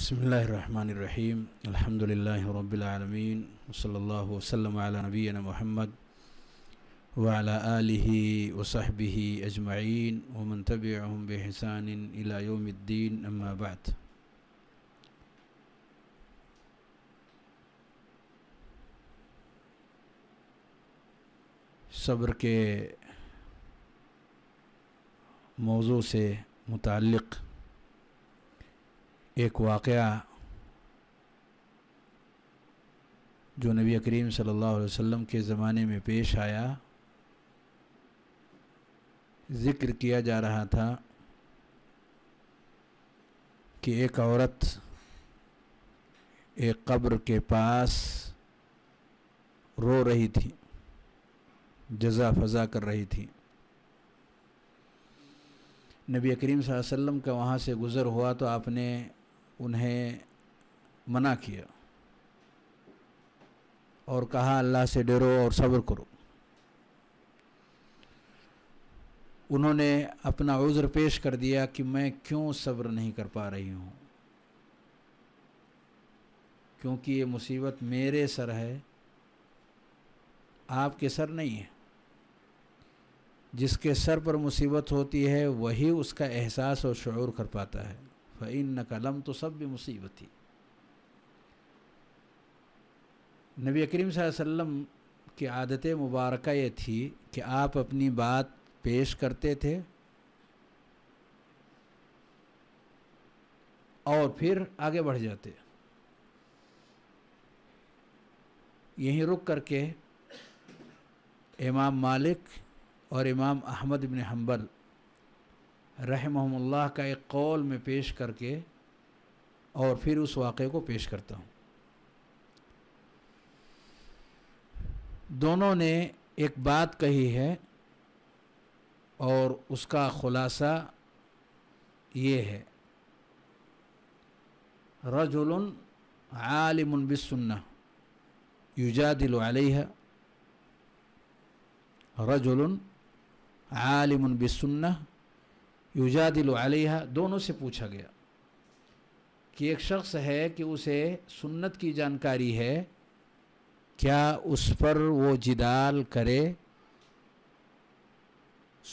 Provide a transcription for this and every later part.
بسم الله الرحمن الرحيم الحمد لله رب العالمين وصلى الله وسلم على نبينا محمد وعلى آله وصحبه أجمعين ومن تبعهم بإحسان إلى يوم الدين أما بعد صبر کے موضوع سے متعلق एक वाक़ जो नबी करीम सल्लल्लाहु अलैहि वसल्लम के ज़माने में पेश आया ज़िक्र किया जा रहा था कि एक औरत एक कब्र के पास रो रही थी जजा फजा कर रही थी नबी करीम वसल्लम का वहाँ से गुज़र हुआ तो आपने उन्हें मना किया और कहा अल्लाह से डरो और सब्र करो उन्होंने अपना उज़्र पेश कर दिया कि मैं क्यों सब्र नहीं कर पा रही हूँ क्योंकि ये मुसीबत मेरे सर है आपके सर नहीं है जिसके सर पर मुसीबत होती है वही उसका एहसास और शुरू कर पाता है फ़ैन कलम तो सब भी मुसीबत ही नबी करीम सल्लम की आदत मुबारक ये थी कि आप अपनी बात पेश करते थे और फिर आगे बढ़ जाते यहीं रुक करके इमाम मालिक और इमाम अहमद बिन हम्बल रहमल्ला का एक कौल में पेश करके और फिर उस वाक़े को पेश करता हूँ दोनों ने एक बात कही है और उसका ख़ुलासा ये है रजुल आलिम बिसन्ना युजादिल अलैहा रजुल आलिम बिसन्ना युजादिल अलहा दोनों से पूछा गया कि एक शख्स है कि उसे सुन्नत की जानकारी है क्या उस पर वो जिदाल करे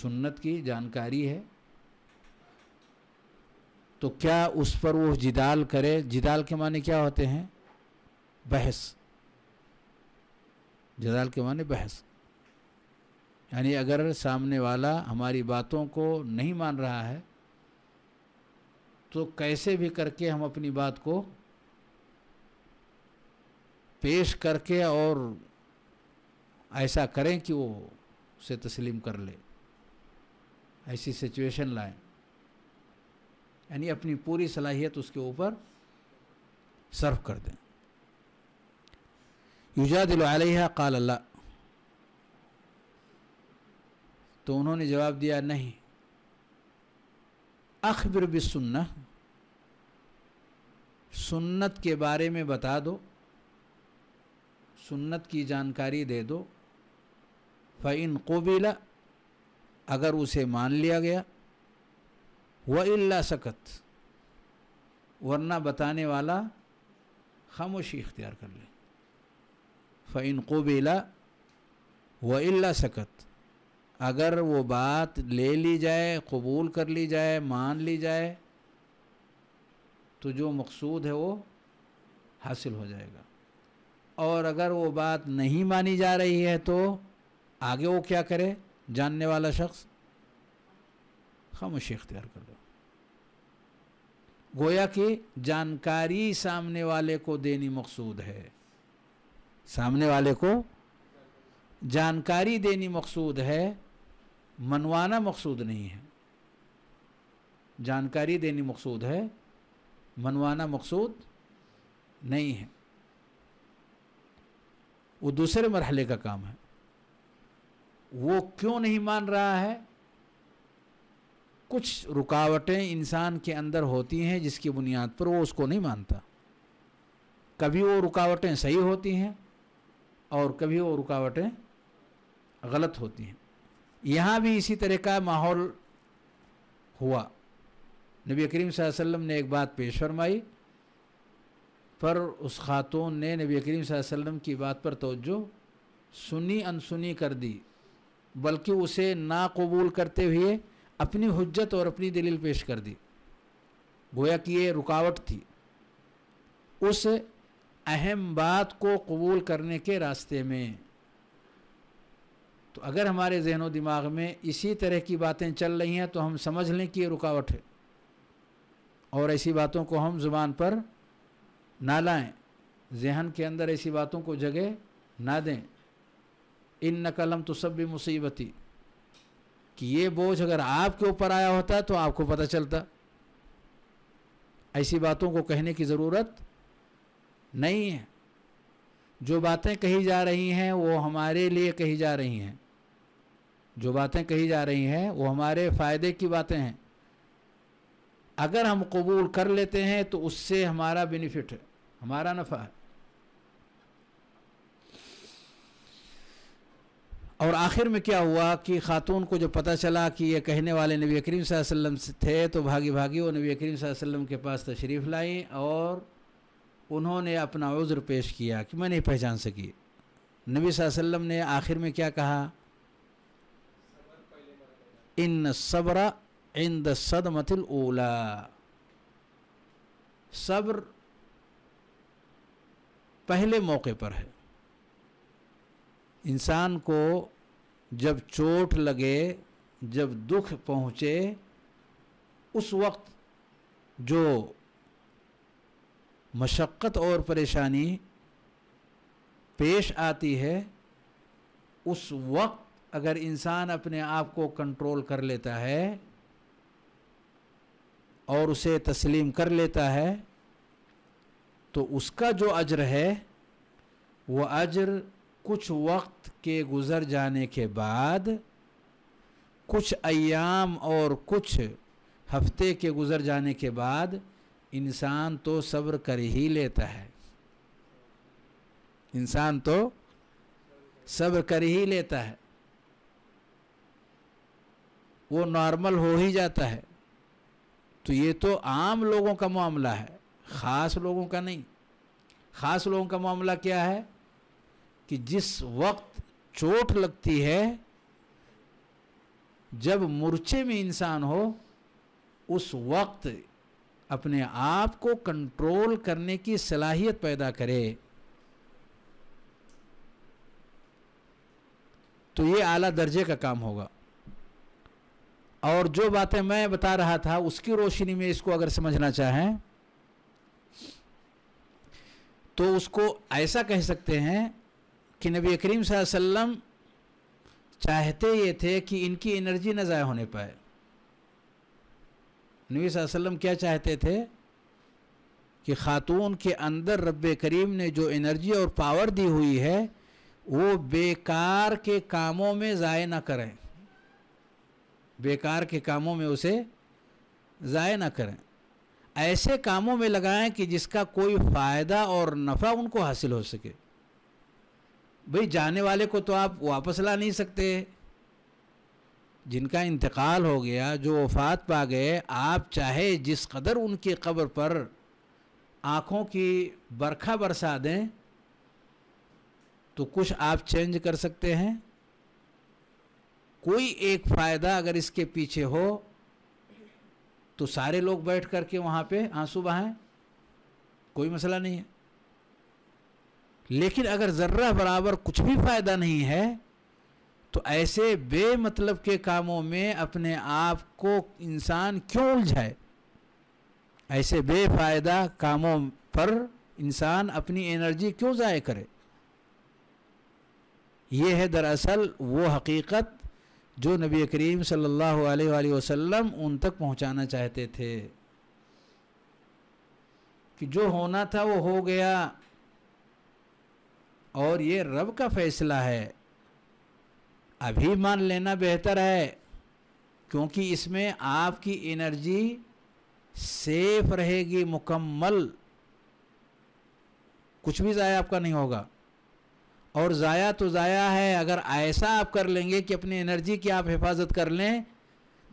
सुन्नत की जानकारी है तो क्या उस पर वो जिदाल करे जिदाल के माने क्या होते हैं बहस जिदाल के माने बहस यानी अगर सामने वाला हमारी बातों को नहीं मान रहा है तो कैसे भी करके हम अपनी बात को पेश करके और ऐसा करें कि वो उसे तस्लीम कर ले ऐसी सिचुएशन लाएं यानी अपनी पूरी सलाहियत उसके ऊपर सर्व कर दें युजा दिल काल अल्लाह तो उन्होंने जवाब दिया नहीं अखबिर सुनना सुन्नत के बारे में बता दो सुन्नत की जानकारी दे दो फ़ैन कोबिला अगर उसे मान लिया गया व इला सकत वरना बताने वाला खामोशी इख्तियार कर ले फ़ैन कोबिला व इला सकत अगर वो बात ले ली जाए कबूल कर ली जाए मान ली जाए तो जो मकसूद है वो हासिल हो जाएगा और अगर वो बात नहीं मानी जा रही है तो आगे वो क्या करे जानने वाला शख्स खामोशी इख्तियार कर लो गोया कि जानकारी सामने वाले को देनी मकसूद है सामने वाले को जानकारी देनी मकसूद है मनवाना मकसूद नहीं है जानकारी देनी मकसूद है मनवाना मकसूद नहीं है वो दूसरे मरहले का काम है वो क्यों नहीं मान रहा है कुछ रुकावटें इंसान के अंदर होती हैं जिसकी बुनियाद पर वो उसको नहीं मानता कभी वो रुकावटें सही होती हैं और कभी वो रुकावटें गलत होती हैं यहाँ भी इसी तरह का माहौल हुआ नबी करीम वसल्लम ने एक बात पेश फरमाई पर उस खातून ने नबी करीम वसल्लम की बात पर तोज्जो सुनी अनसुनी कर दी बल्कि उसे ना कबूल करते हुए अपनी हजत और अपनी दलील पेश कर दी गोया कि ये रुकावट थी उस अहम बात को कबूल करने के रास्ते में तो अगर हमारे जहनों दिमाग में इसी तरह की बातें चल रही हैं तो हम समझ लें कि ये रुकावट है और ऐसी बातों को हम ज़ुबान पर ना लाएं जहन के अंदर ऐसी बातों को जगह ना दें इन नकलम तो सब भी मुसीबती कि ये बोझ अगर आपके ऊपर आया होता तो आपको पता चलता ऐसी बातों को कहने की ज़रूरत नहीं है जो बातें कही जा रही हैं वो हमारे लिए कही जा रही हैं जो बातें कही जा रही हैं वो हमारे फ़ायदे की बातें हैं अगर हम कबूल कर लेते हैं तो उससे हमारा बेनिफिट है हमारा नफ़ा है और आखिर में क्या हुआ कि खातून को जो पता चला कि ये कहने वाले नबी करीम वसल्लम से थे तो भागी भागी वो नबी करीम वसल्लम के पास तशरीफ़ लाई और उन्होंने अपना उज़्र पेश किया कि मैं नहीं पहचान सकी नबी वसल्लम ने आखिर में क्या कहा इन सबरा इन द सदमतिल ओला सब्र पहले मौके पर है इंसान को जब चोट लगे जब दुख पहुँचे उस वक्त जो मशक्क़त और परेशानी पेश आती है उस वक्त अगर इंसान अपने आप को कंट्रोल कर लेता है और उसे तस्लीम कर लेता है तो उसका जो अज्र है वो अज्र कुछ वक्त के गुज़र जाने के बाद कुछ अयाम और कुछ हफ्ते के गुज़र जाने के बाद इंसान तो सब्र कर ही लेता है इंसान तो सब्र कर ही लेता है वो नॉर्मल हो ही जाता है तो ये तो आम लोगों का मामला है ख़ास लोगों का नहीं ख़ास लोगों का मामला क्या है कि जिस वक्त चोट लगती है जब मूर्छे में इंसान हो उस वक्त अपने आप को कंट्रोल करने की सलाहियत पैदा करे तो ये आला दर्जे का काम होगा और जो बातें मैं बता रहा था उसकी रोशनी में इसको अगर समझना चाहें तो उसको ऐसा कह सकते हैं कि नबी करीम सल्लम चाहते ये थे कि इनकी एनर्जी न ज़ाय होने पाए नबी वसल्लम क्या चाहते थे कि खातून के अंदर रब करीम ने जो एनर्जी और पावर दी हुई है वो बेकार के कामों में ज़ाय ना करें बेकार के कामों में उसे ज़ाय ना करें ऐसे कामों में लगाएं कि जिसका कोई फ़ायदा और नफ़ा उनको हासिल हो सके भाई जाने वाले को तो आप वापस ला नहीं सकते जिनका इंतकाल हो गया जो वफात पा गए आप चाहे जिस कदर उनकी कब्र पर आँखों की बरखा बरसा दें तो कुछ आप चेंज कर सकते हैं कोई एक फ़ायदा अगर इसके पीछे हो तो सारे लोग बैठ करके वहां पे आंसू बहाएं कोई मसला नहीं है लेकिन अगर ज़र्रा बराबर कुछ भी फ़ायदा नहीं है तो ऐसे बेमतलब के कामों में अपने आप को इंसान क्यों उलझाए ऐसे बेफायदा कामों पर इंसान अपनी एनर्जी क्यों ज़ाय करे यह है दरअसल वो हकीकत जो नबी करीम सल्लल्लाहु अलैहि वसल्लम उन तक पहुंचाना चाहते थे कि जो होना था वो हो गया और ये रब का फैसला है अभी मान लेना बेहतर है क्योंकि इसमें आपकी एनर्जी सेफ रहेगी मुकम्मल कुछ भी ज़ाया आपका नहीं होगा और ज़ाया तो ज़ाया है अगर ऐसा आप कर लेंगे कि अपनी एनर्जी की आप हिफाजत कर लें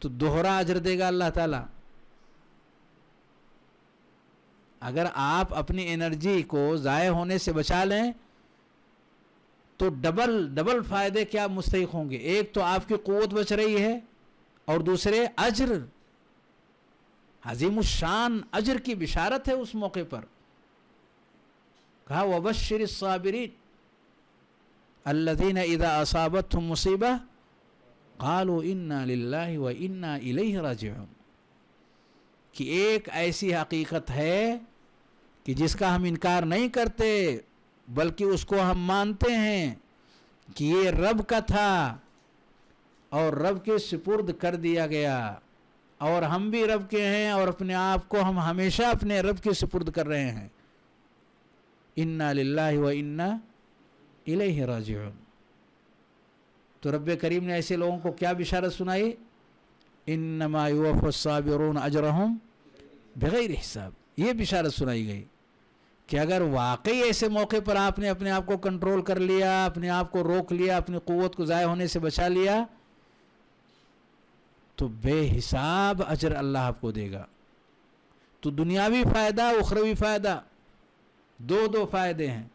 तो दोहरा अजर देगा अल्लाह ताला अगर आप अपनी एनर्जी को ज़ाय होने से बचा लें तो डबल डबल फ़ायदे क्या मुस्तक होंगे एक तो आपकी क़वत बच रही है और दूसरे अजर हजीम शान अजर की बिशारत है उस मौके पर कहा वबशर साबरी الذين इदा असाबत مصيبة قالوا इन्ना لله व इन्ना راجعون कि एक ऐसी हकीकत है कि जिसका हम इनकार नहीं करते बल्कि उसको हम मानते हैं कि ये रब का था और रब के सुपुर्द कर दिया गया और हम भी रब के हैं और अपने आप को हम हमेशा अपने रब के सुपुर्द कर रहे हैं इन्ना लाला व इन्ना इलेह राजिउन तो रब करीम ने ऐसे लोगों को क्या बिशारत सुनाई इन नमाफ़ाबिरून अजरहम बग़ैर हिसाब ये बिशारत सुनाई गई कि अगर वाकई ऐसे मौके पर आपने अपने आप को कंट्रोल कर लिया अपने आप को रोक लिया अपनी क़वत को ज़ाय होने से बचा लिया तो बेहिसाब अजर अल्लाह आपको देगा तो दुनियावी फ़ायदा उखरवी फ़ायदा दो दो फ़ायदे हैं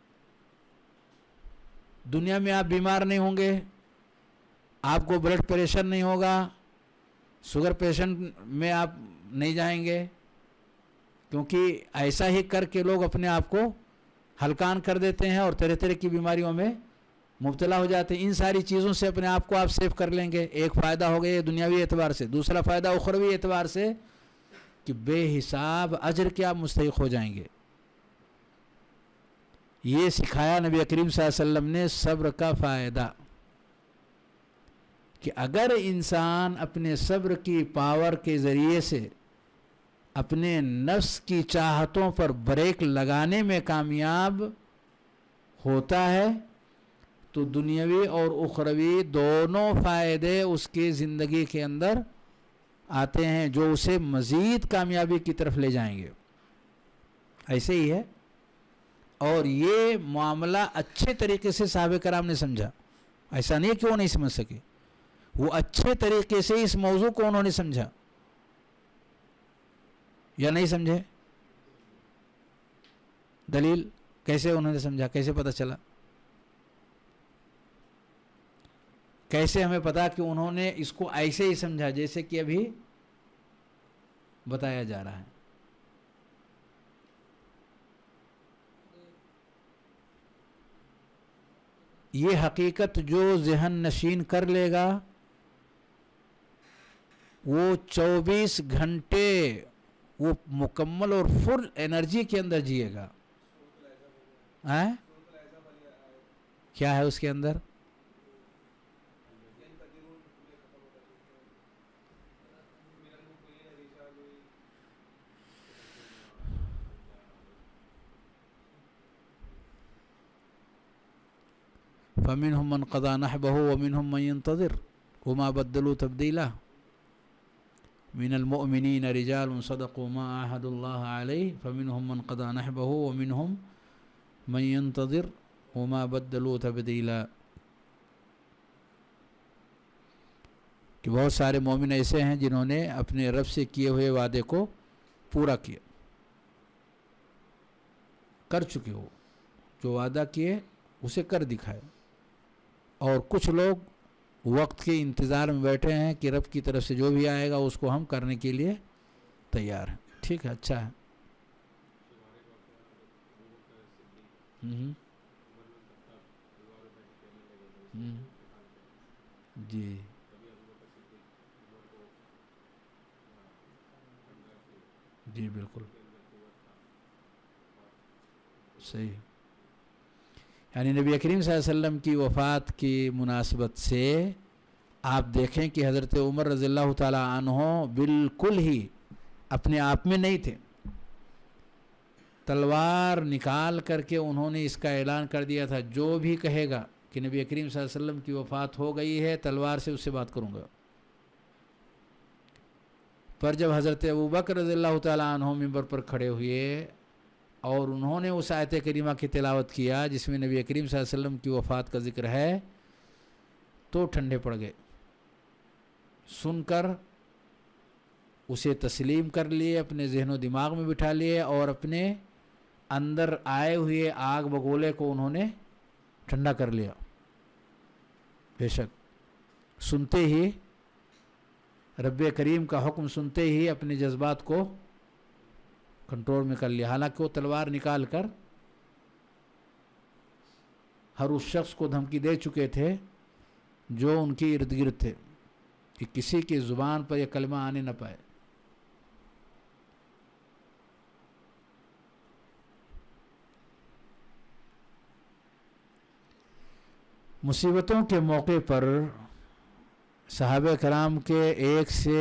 दुनिया में आप बीमार नहीं होंगे आपको ब्लड प्रेशर नहीं होगा शुगर पेशेंट में आप नहीं जाएंगे क्योंकि ऐसा ही करके लोग अपने आप को हल्कान कर देते हैं और तरह तरह की बीमारियों में मुबतला हो जाते हैं इन सारी चीज़ों से अपने आप को आप सेफ कर लेंगे एक फ़ायदा हो गया दुनियावी एतबार से दूसरा फ़ायदा उखरवी एतबार से कि बेहिसाब अजर के आप मुस्तक हो जाएंगे ये सिखाया नबी करीम वसल्लम ने सब्र का फ़ायदा कि अगर इंसान अपने सब्र की पावर के ज़रिए से अपने नफ्स की चाहतों पर ब्रेक लगाने में कामयाब होता है तो दुनियावी और उखरवी दोनों फ़ायदे उसकी ज़िंदगी के अंदर आते हैं जो उसे मज़ीद कामयाबी की तरफ ले जाएंगे ऐसे ही है और ये मामला अच्छे तरीके से साहब कराम ने समझा ऐसा नहीं कि वो नहीं समझ सके वो अच्छे तरीके से इस मौजू को उन्होंने समझा या नहीं समझे दलील कैसे उन्होंने समझा कैसे पता चला कैसे हमें पता कि उन्होंने इसको ऐसे ही समझा जैसे कि अभी बताया जा रहा है ये हकीकत जो जहन नशीन कर लेगा वो 24 घंटे वो मुकम्मल और फुल एनर्जी के अंदर जिएगा हैं क्या है उसके अंदर فمنهم من قضى نحبه ومنهم من ينتظر وما بدلوا تبديلا من المؤمنين رجال صدقوا ما عاهدوا الله عليه فمنهم من قضى نحبه ومنهم من ينتظر وما بدلوا تبديلا بہت سارے مومن ایسے ہیں جنہوں نے اپنے رب سے کیے ہوئے وعدے کو پورا کیا کر چکے ہو جو وعدہ کیے اسے کر دکھائے और कुछ लोग वक्त के इंतज़ार में बैठे हैं कि रब की तरफ से जो भी आएगा उसको हम करने के लिए तैयार हैं ठीक है अच्छा है हम्म। हम्म। जी जी बिल्कुल सही यानी नबी करीम वसल्लम की वफ़ात की मुनासबत से आप देखें कि हज़रत उमर रज़ील् तहों बिल्कुल ही अपने आप में नहीं थे तलवार निकाल करके उन्होंने इसका ऐलान कर दिया था जो भी कहेगा कि नबी करीम वसल्लम की वफ़ात हो गई है तलवार से उससे बात करूँगा पर जब हज़रत अबू बकर रज़ील्ला तहों मंबर पर खड़े हुए और उन्होंने उस आयत करीमा की तिलावत किया जिसमें नबी करीम वसल्लम की वफ़ात का ज़िक्र है तो ठंडे पड़ गए सुनकर उसे तस्लीम कर लिए अपने जहनो दिमाग में बिठा लिए और अपने अंदर आए हुए आग बगोले को उन्होंने ठंडा कर लिया बेशक सुनते ही रब करीम का हुक्म सुनते ही अपने जज्बात को कंट्रोल में कर लिया हालांकि वो तलवार निकाल कर हर उस शख्स को धमकी दे चुके थे जो उनके इर्द गिर्द थे कि किसी की ज़ुबान पर यह कलमा आने न पाए मुसीबतों के मौके पर साहब कराम के एक से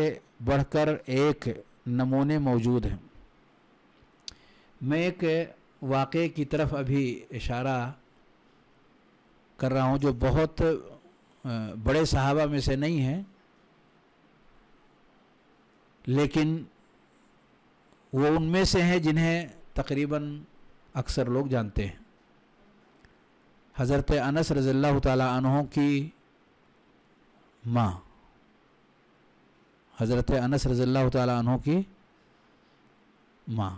बढ़कर एक नमूने मौजूद हैं मैं एक वाक़े की तरफ अभी इशारा कर रहा हूँ जो बहुत बड़े सहाबा में से नहीं हैं लेकिन वो उनमें से हैं जिन्हें तकरीबन अक्सर लोग जानते हैं हज़रत अनस रज़ल्ला तहों की माँ हज़रत अनस रज़ल्ला तहों की माँ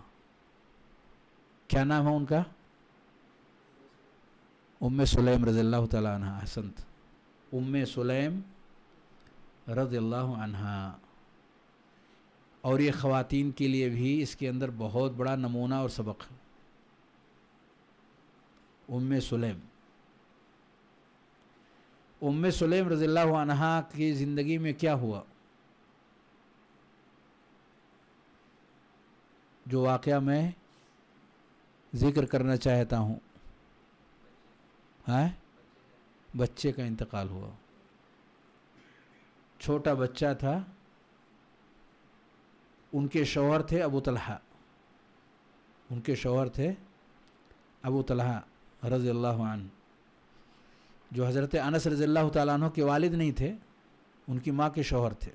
क्या नाम है उनका उम सुलेम रज़ील्ला तह हसंत उम सुलेम रज़ील्ला और ये ख़वान के लिए भी इसके अंदर बहुत बड़ा नमूना और सबक है उम सुलेम उम सुलेम रज़ील्ला की ज़िंदगी में क्या हुआ जो वाक़ मैं जिक्र करना चाहता हूँ बच्चे का इंतकाल हुआ छोटा बच्चा था उनके शोहर थे अबू तलहा उनके शोहर थे अबू तलहा रज़ी अल्लाह जो हज़रत अनस रज़ी अल्लाह तु के वालिद नहीं थे उनकी माँ के शोहर थे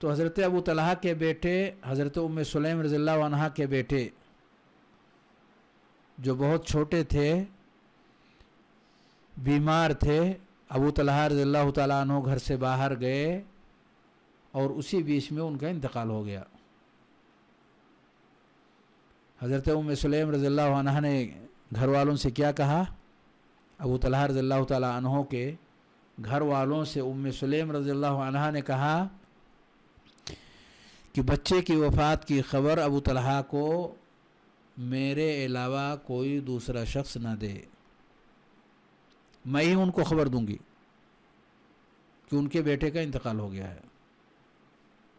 तो हज़रत अबू तलहा के बेटे हज़रत उम सलेम रज़ील्ला के बेटे जो बहुत छोटे थे बीमार थे अबू तलहा रज़ील्ला तु घर से बाहर गए और उसी बीच में उनका इंतकाल हो गया हज़रत उम सलेम रज़ील्ला ने घर वालों से क्या कहा अबू तलहा रज़ील्ला तु के घर वालों से उम सलेम रज़ील्ला ने कहा कि बच्चे की वफ़ात की खबर अबू तलहा को मेरे अलावा कोई दूसरा शख्स ना दे मैं ही उनको ख़बर दूंगी कि उनके बेटे का इंतकाल हो गया है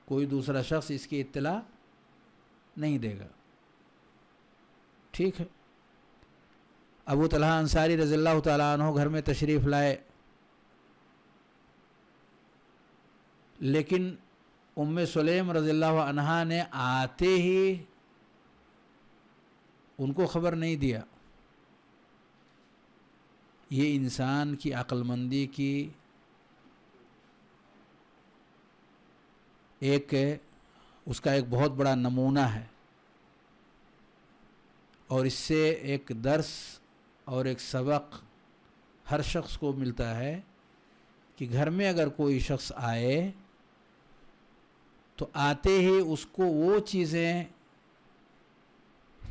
कोई दूसरा शख्स इसकी इत्तला नहीं देगा ठीक है अबू तलहा अंसारी रज़ील्ला तु घर में तशरीफ़ लाए लेकिन उम्म सलेम रज़ील्ला ने आते ही उनको ख़बर नहीं दिया ये इंसान की अक्लमंदी की एक उसका एक बहुत बड़ा नमूना है और इससे एक दर्स और एक सबक हर शख्स को मिलता है कि घर में अगर कोई शख्स आए तो आते ही उसको वो चीज़ें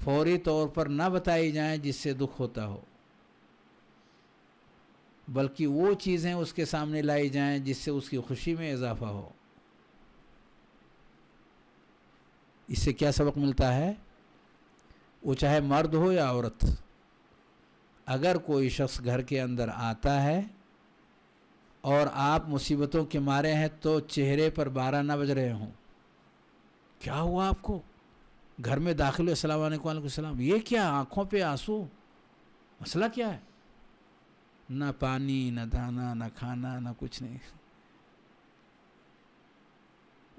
फौरी तौर पर ना बताई जाएं जिससे दुख होता हो बल्कि वो चीज़ें उसके सामने लाई जाएं जिससे उसकी खुशी में इजाफा हो इससे क्या सबक मिलता है वो चाहे मर्द हो या औरत अगर कोई शख्स घर के अंदर आता है और आप मुसीबतों के मारे हैं तो चेहरे पर बारह ना बज रहे हों क्या हुआ आपको घर में दाखिल सलाम ये क्या आँखों पे आंसू मसला क्या है ना पानी ना दाना ना खाना ना कुछ नहीं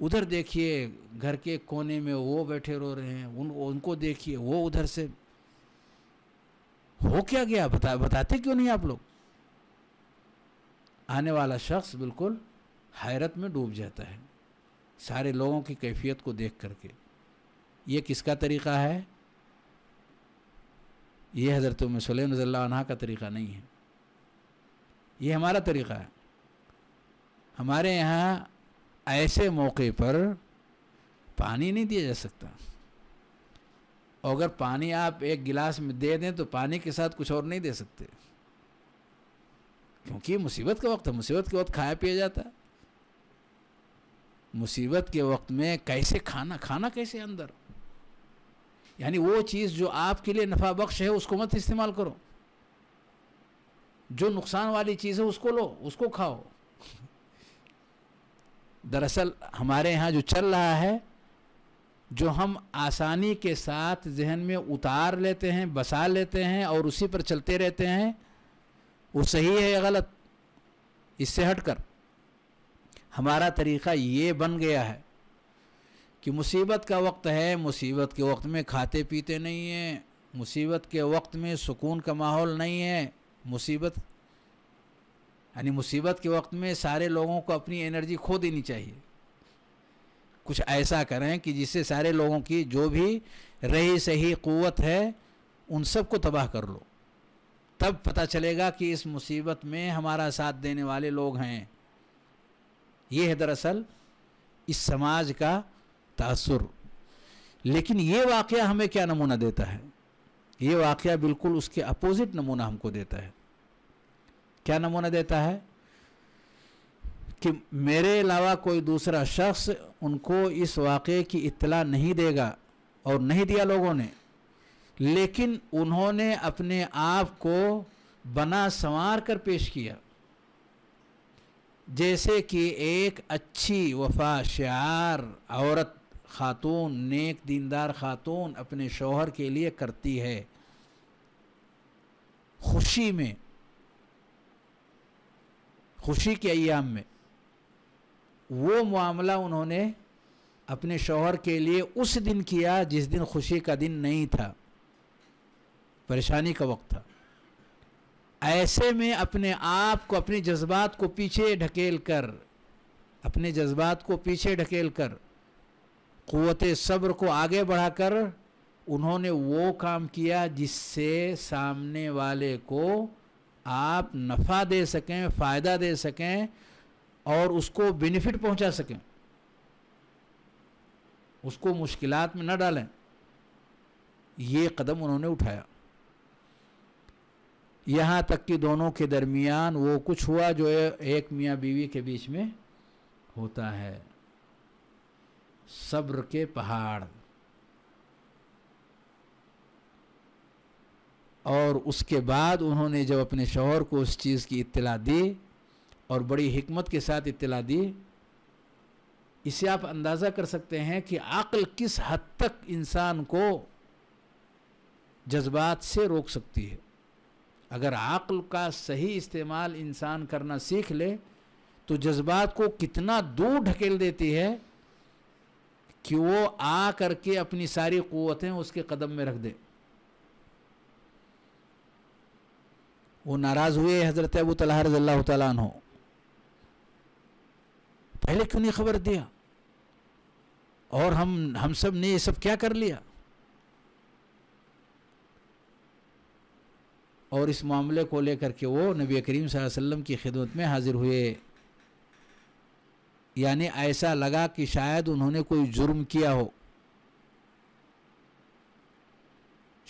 उधर देखिए घर के कोने में वो बैठे रो रहे हैं उन उनको देखिए वो उधर से हो क्या गया बता बताते क्यों नहीं आप लोग आने वाला शख्स बिल्कुल हैरत में डूब जाता है सारे लोगों की कैफियत को देख करके ये किसका तरीक़ा है ये हज़रत सलेम रज़ल्ला का तरीक़ा नहीं है ये हमारा तरीक़ा है हमारे यहाँ ऐसे मौके पर पानी नहीं दिया जा सकता अगर पानी आप एक गिलास में दे दें तो पानी के साथ कुछ और नहीं दे सकते क्योंकि मुसीबत का वक्त है मुसीबत के वक्त खाया पिया जाता है मुसीबत के वक्त में कैसे खाना खाना कैसे अंदर यानी वो चीज़ जो आपके लिए नफा बख्श है उसको मत इस्तेमाल करो जो नुकसान वाली चीज़ है उसको लो उसको खाओ दरअसल हमारे यहाँ जो चल रहा है जो हम आसानी के साथ जहन में उतार लेते हैं बसा लेते हैं और उसी पर चलते रहते हैं वो सही है या गलत इससे हटकर हमारा तरीक़ा ये बन गया है कि मुसीबत का वक्त है मुसीबत के वक्त में खाते पीते नहीं हैं मुसीबत के वक्त में सुकून का माहौल नहीं है मुसीबत यानी मुसीबत के वक्त में सारे लोगों को अपनी एनर्जी खो देनी चाहिए कुछ ऐसा करें कि जिससे सारे लोगों की जो भी रही सही क़वत है उन सबको तबाह कर लो तब पता चलेगा कि इस मुसीबत में हमारा साथ देने वाले लोग हैं ये है दरअसल इस समाज का तासुर लेकिन ये वाक़ हमें क्या नमूना देता है ये वाक़ बिल्कुल उसके अपोज़िट नमूना हमको देता है क्या नमूना देता है कि मेरे अलावा कोई दूसरा शख्स उनको इस वाक़े की इतला नहीं देगा और नहीं दिया लोगों ने लेकिन उन्होंने अपने आप को बना संवार कर पेश किया जैसे कि एक अच्छी वफा शार औरत खातून नेक दीनदार खातून अपने शोहर के लिए करती है खुशी में खुशी के अयाम में वो मामला उन्होंने अपने शोहर के लिए उस दिन किया जिस दिन खुशी का दिन नहीं था परेशानी का वक्त था ऐसे में अपने आप को अपने जज्बात को पीछे ढकेल कर अपने जज्बात को पीछे ढकेल कर क़वत सब्र को आगे बढ़ाकर उन्होंने वो काम किया जिससे सामने वाले को आप नफ़ा दे सकें फ़ायदा दे सकें और उसको बेनिफिट पहुंचा सकें उसको मुश्किलात में न डालें ये कदम उन्होंने उठाया यहाँ तक कि दोनों के दरमियान वो कुछ हुआ जो एक मियाँ बीवी के बीच में होता है सब्र के पहाड़ और उसके बाद उन्होंने जब अपने शोहर को उस चीज़ की इत्तला दी और बड़ी हमत के साथ इत्तला दी इसे आप अंदाज़ा कर सकते हैं कि अक्ल किस हद तक इंसान को जज्बात से रोक सकती है अगर आकल का सही इस्तेमाल इंसान करना सीख ले तो जज्बात को कितना दूर ढकेल देती है कि वो आ करके अपनी सारी क़वतें उसके कदम में रख दे वो नाराज़ हुए हज़रत अबू तला रज़ल्ला हो पहले क्यों नहीं खबर दिया और हम हम सब ने ये सब क्या कर लिया और इस मामले को लेकर के वो नबी करीम वसल्लम की खिदमत में हाज़िर हुए यानी ऐसा लगा कि शायद उन्होंने कोई जुर्म किया हो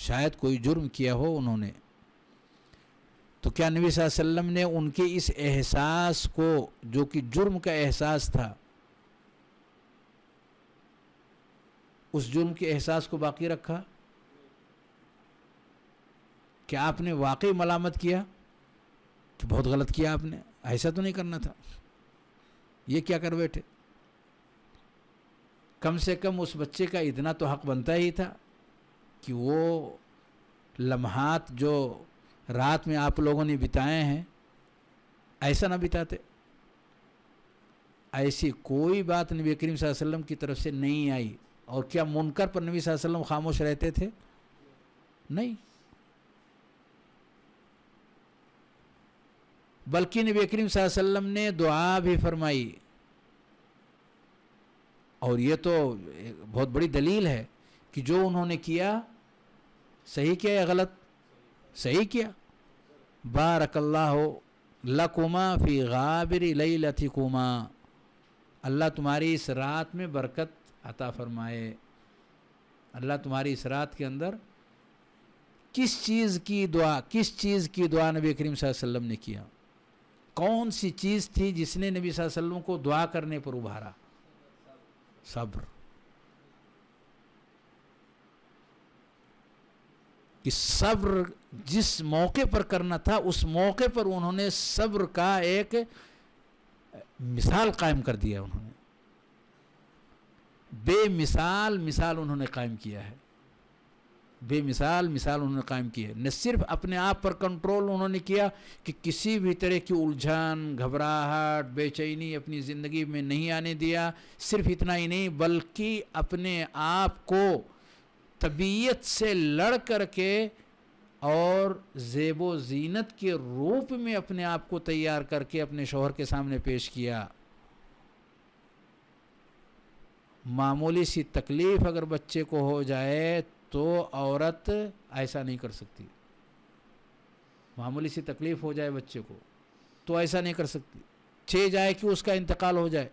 शायद कोई जुर्म किया हो उन्होंने तो क्या नबी वसल्लम ने उनके इस एहसास को जो कि जुर्म का एहसास था उस जुर्म के एहसास को बाकी रखा क्या आपने वाकई मलामत किया तो बहुत गलत किया आपने ऐसा तो नहीं करना था ये क्या कर बैठे कम से कम उस बच्चे का इतना तो हक बनता ही था कि वो लम्हात जो रात में आप लोगों ने बिताए हैं ऐसा ना बिताते ऐसी कोई बात नबी करीम वसल्लम की तरफ से नहीं आई और क्या मुनकर पर नबी वसल्लम खामोश रहते थे नहीं बल्कि नबी करीम वसल्लम ने दुआ भी फरमाई और ये तो बहुत बड़ी दलील है कि जो उन्होंने किया सही किया या गलत सही किया बारकल्ला हो लकुमा फ़ी गाबिर लतिकुमा अल्लाह तुम्हारी इस रात में बरकत अता फरमाए अल्लाह तुम्हारी इस रात के अंदर किस चीज़ की दुआ किस चीज़ की दुआ नबी करीम वसल्लम ने किया कौन सी चीज़ थी जिसने नबी वसल्लम को दुआ करने पर उभारा सब्र कि सब्र जिस मौके पर करना था उस मौके पर उन्होंने सब्र का एक मिसाल कायम कर दिया उन्होंने बेमिसाल मिसाल उन्होंने कायम किया है बेमिसाल मिसाल उन्होंने कायम की है न सिर्फ अपने आप पर कंट्रोल उन्होंने किया कि किसी भी तरह की उलझन घबराहट बेचैनी अपनी ज़िंदगी में नहीं आने दिया सिर्फ इतना ही नहीं बल्कि अपने आप को तबीयत से लड़ कर के और ज़ेब ज़ीनत के रूप में अपने आप को तैयार करके अपने शोहर के सामने पेश किया मामूली सी तकलीफ़ अगर बच्चे को हो जाए तो औरत ऐसा नहीं कर सकती मामूली सी तकलीफ़ हो जाए बच्चे को तो ऐसा नहीं कर सकती छे जाए कि उसका इंतकाल हो जाए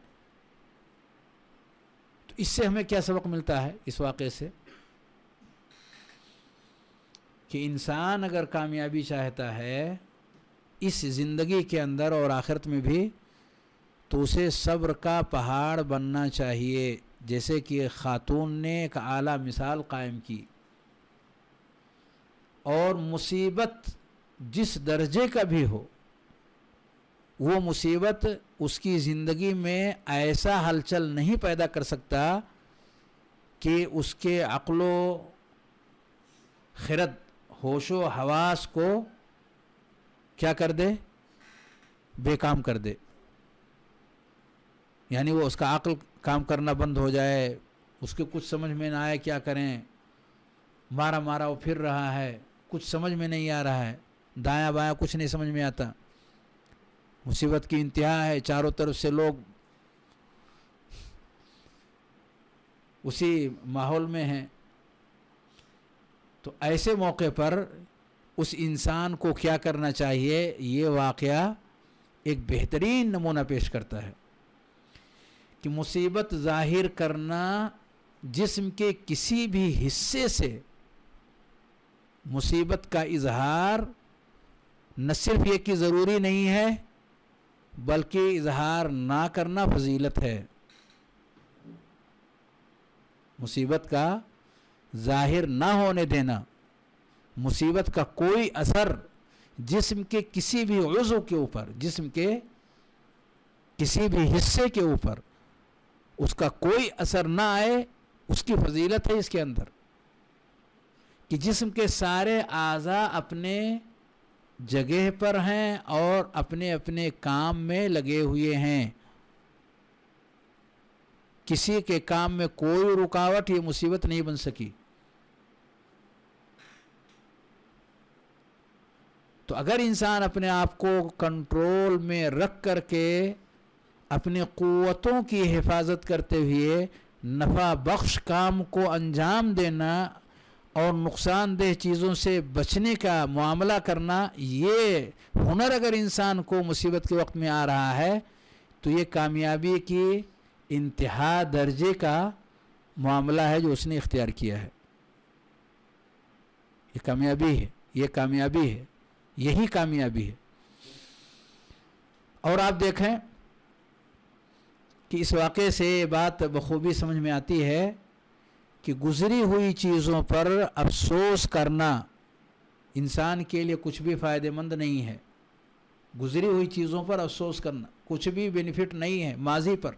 तो इससे हमें क्या सबक मिलता है इस वाक़े से कि इंसान अगर कामयाबी चाहता है इस ज़िंदगी के अंदर और आखिरत में भी तो उसे सब्र का पहाड़ बनना चाहिए जैसे कि ख़ातून ने एक आला मिसाल कायम की और मुसीबत जिस दर्जे का भी हो वो मुसीबत उसकी ज़िंदगी में ऐसा हलचल नहीं पैदा कर सकता कि उसके अक्लो खिरत होशो हवास को क्या कर दे बेकाम कर दे यानी वो उसका अक्ल काम करना बंद हो जाए उसके कुछ समझ में ना आए क्या करें मारा मारा वो फिर रहा है कुछ समझ में नहीं आ रहा है दाया बाया कुछ नहीं समझ में आता मुसीबत की इंतहा है चारों तरफ से लोग उसी माहौल में हैं तो ऐसे मौके पर उस इंसान को क्या करना चाहिए ये वाक़ एक बेहतरीन नमूना पेश करता है कि मुसीबत जाहिर करना जिस्म के किसी भी हिस्से से मुसीबत का इजहार न सिर्फ ये कि ज़रूरी नहीं है बल्कि इजहार ना करना फजीलत है मुसीबत का जाहिर ना होने देना मुसीबत का कोई असर जिस्म के किसी भी उज़ु के ऊपर जिस्म के किसी भी हिस्से के ऊपर उसका कोई असर ना आए उसकी फजीलत है इसके अंदर कि जिस्म के सारे आज़ा अपने जगह पर हैं और अपने अपने काम में लगे हुए हैं किसी के काम में कोई रुकावट या मुसीबत नहीं बन सकी तो अगर इंसान अपने आप को कंट्रोल में रख करके अपनी क़वतों की हिफाजत करते हुए नफ़ा बख्श काम को अंजाम देना और नुकसानदेह चीज़ों से बचने का मामला करना ये हुनर अगर इंसान को मुसीबत के वक्त में आ रहा है तो ये कामयाबी की इंतहा दर्जे का मामला है जो उसने इख्तियार किया है ये कामयाबी है ये कामयाबी है यही कामयाबी है और आप देखें कि इस वाक़े से ये बात बखूबी समझ में आती है कि गुज़री हुई चीज़ों पर अफसोस करना इंसान के लिए कुछ भी फ़ायदेमंद नहीं है गुज़री हुई चीज़ों पर अफसोस करना कुछ भी बेनिफिट नहीं है माजी पर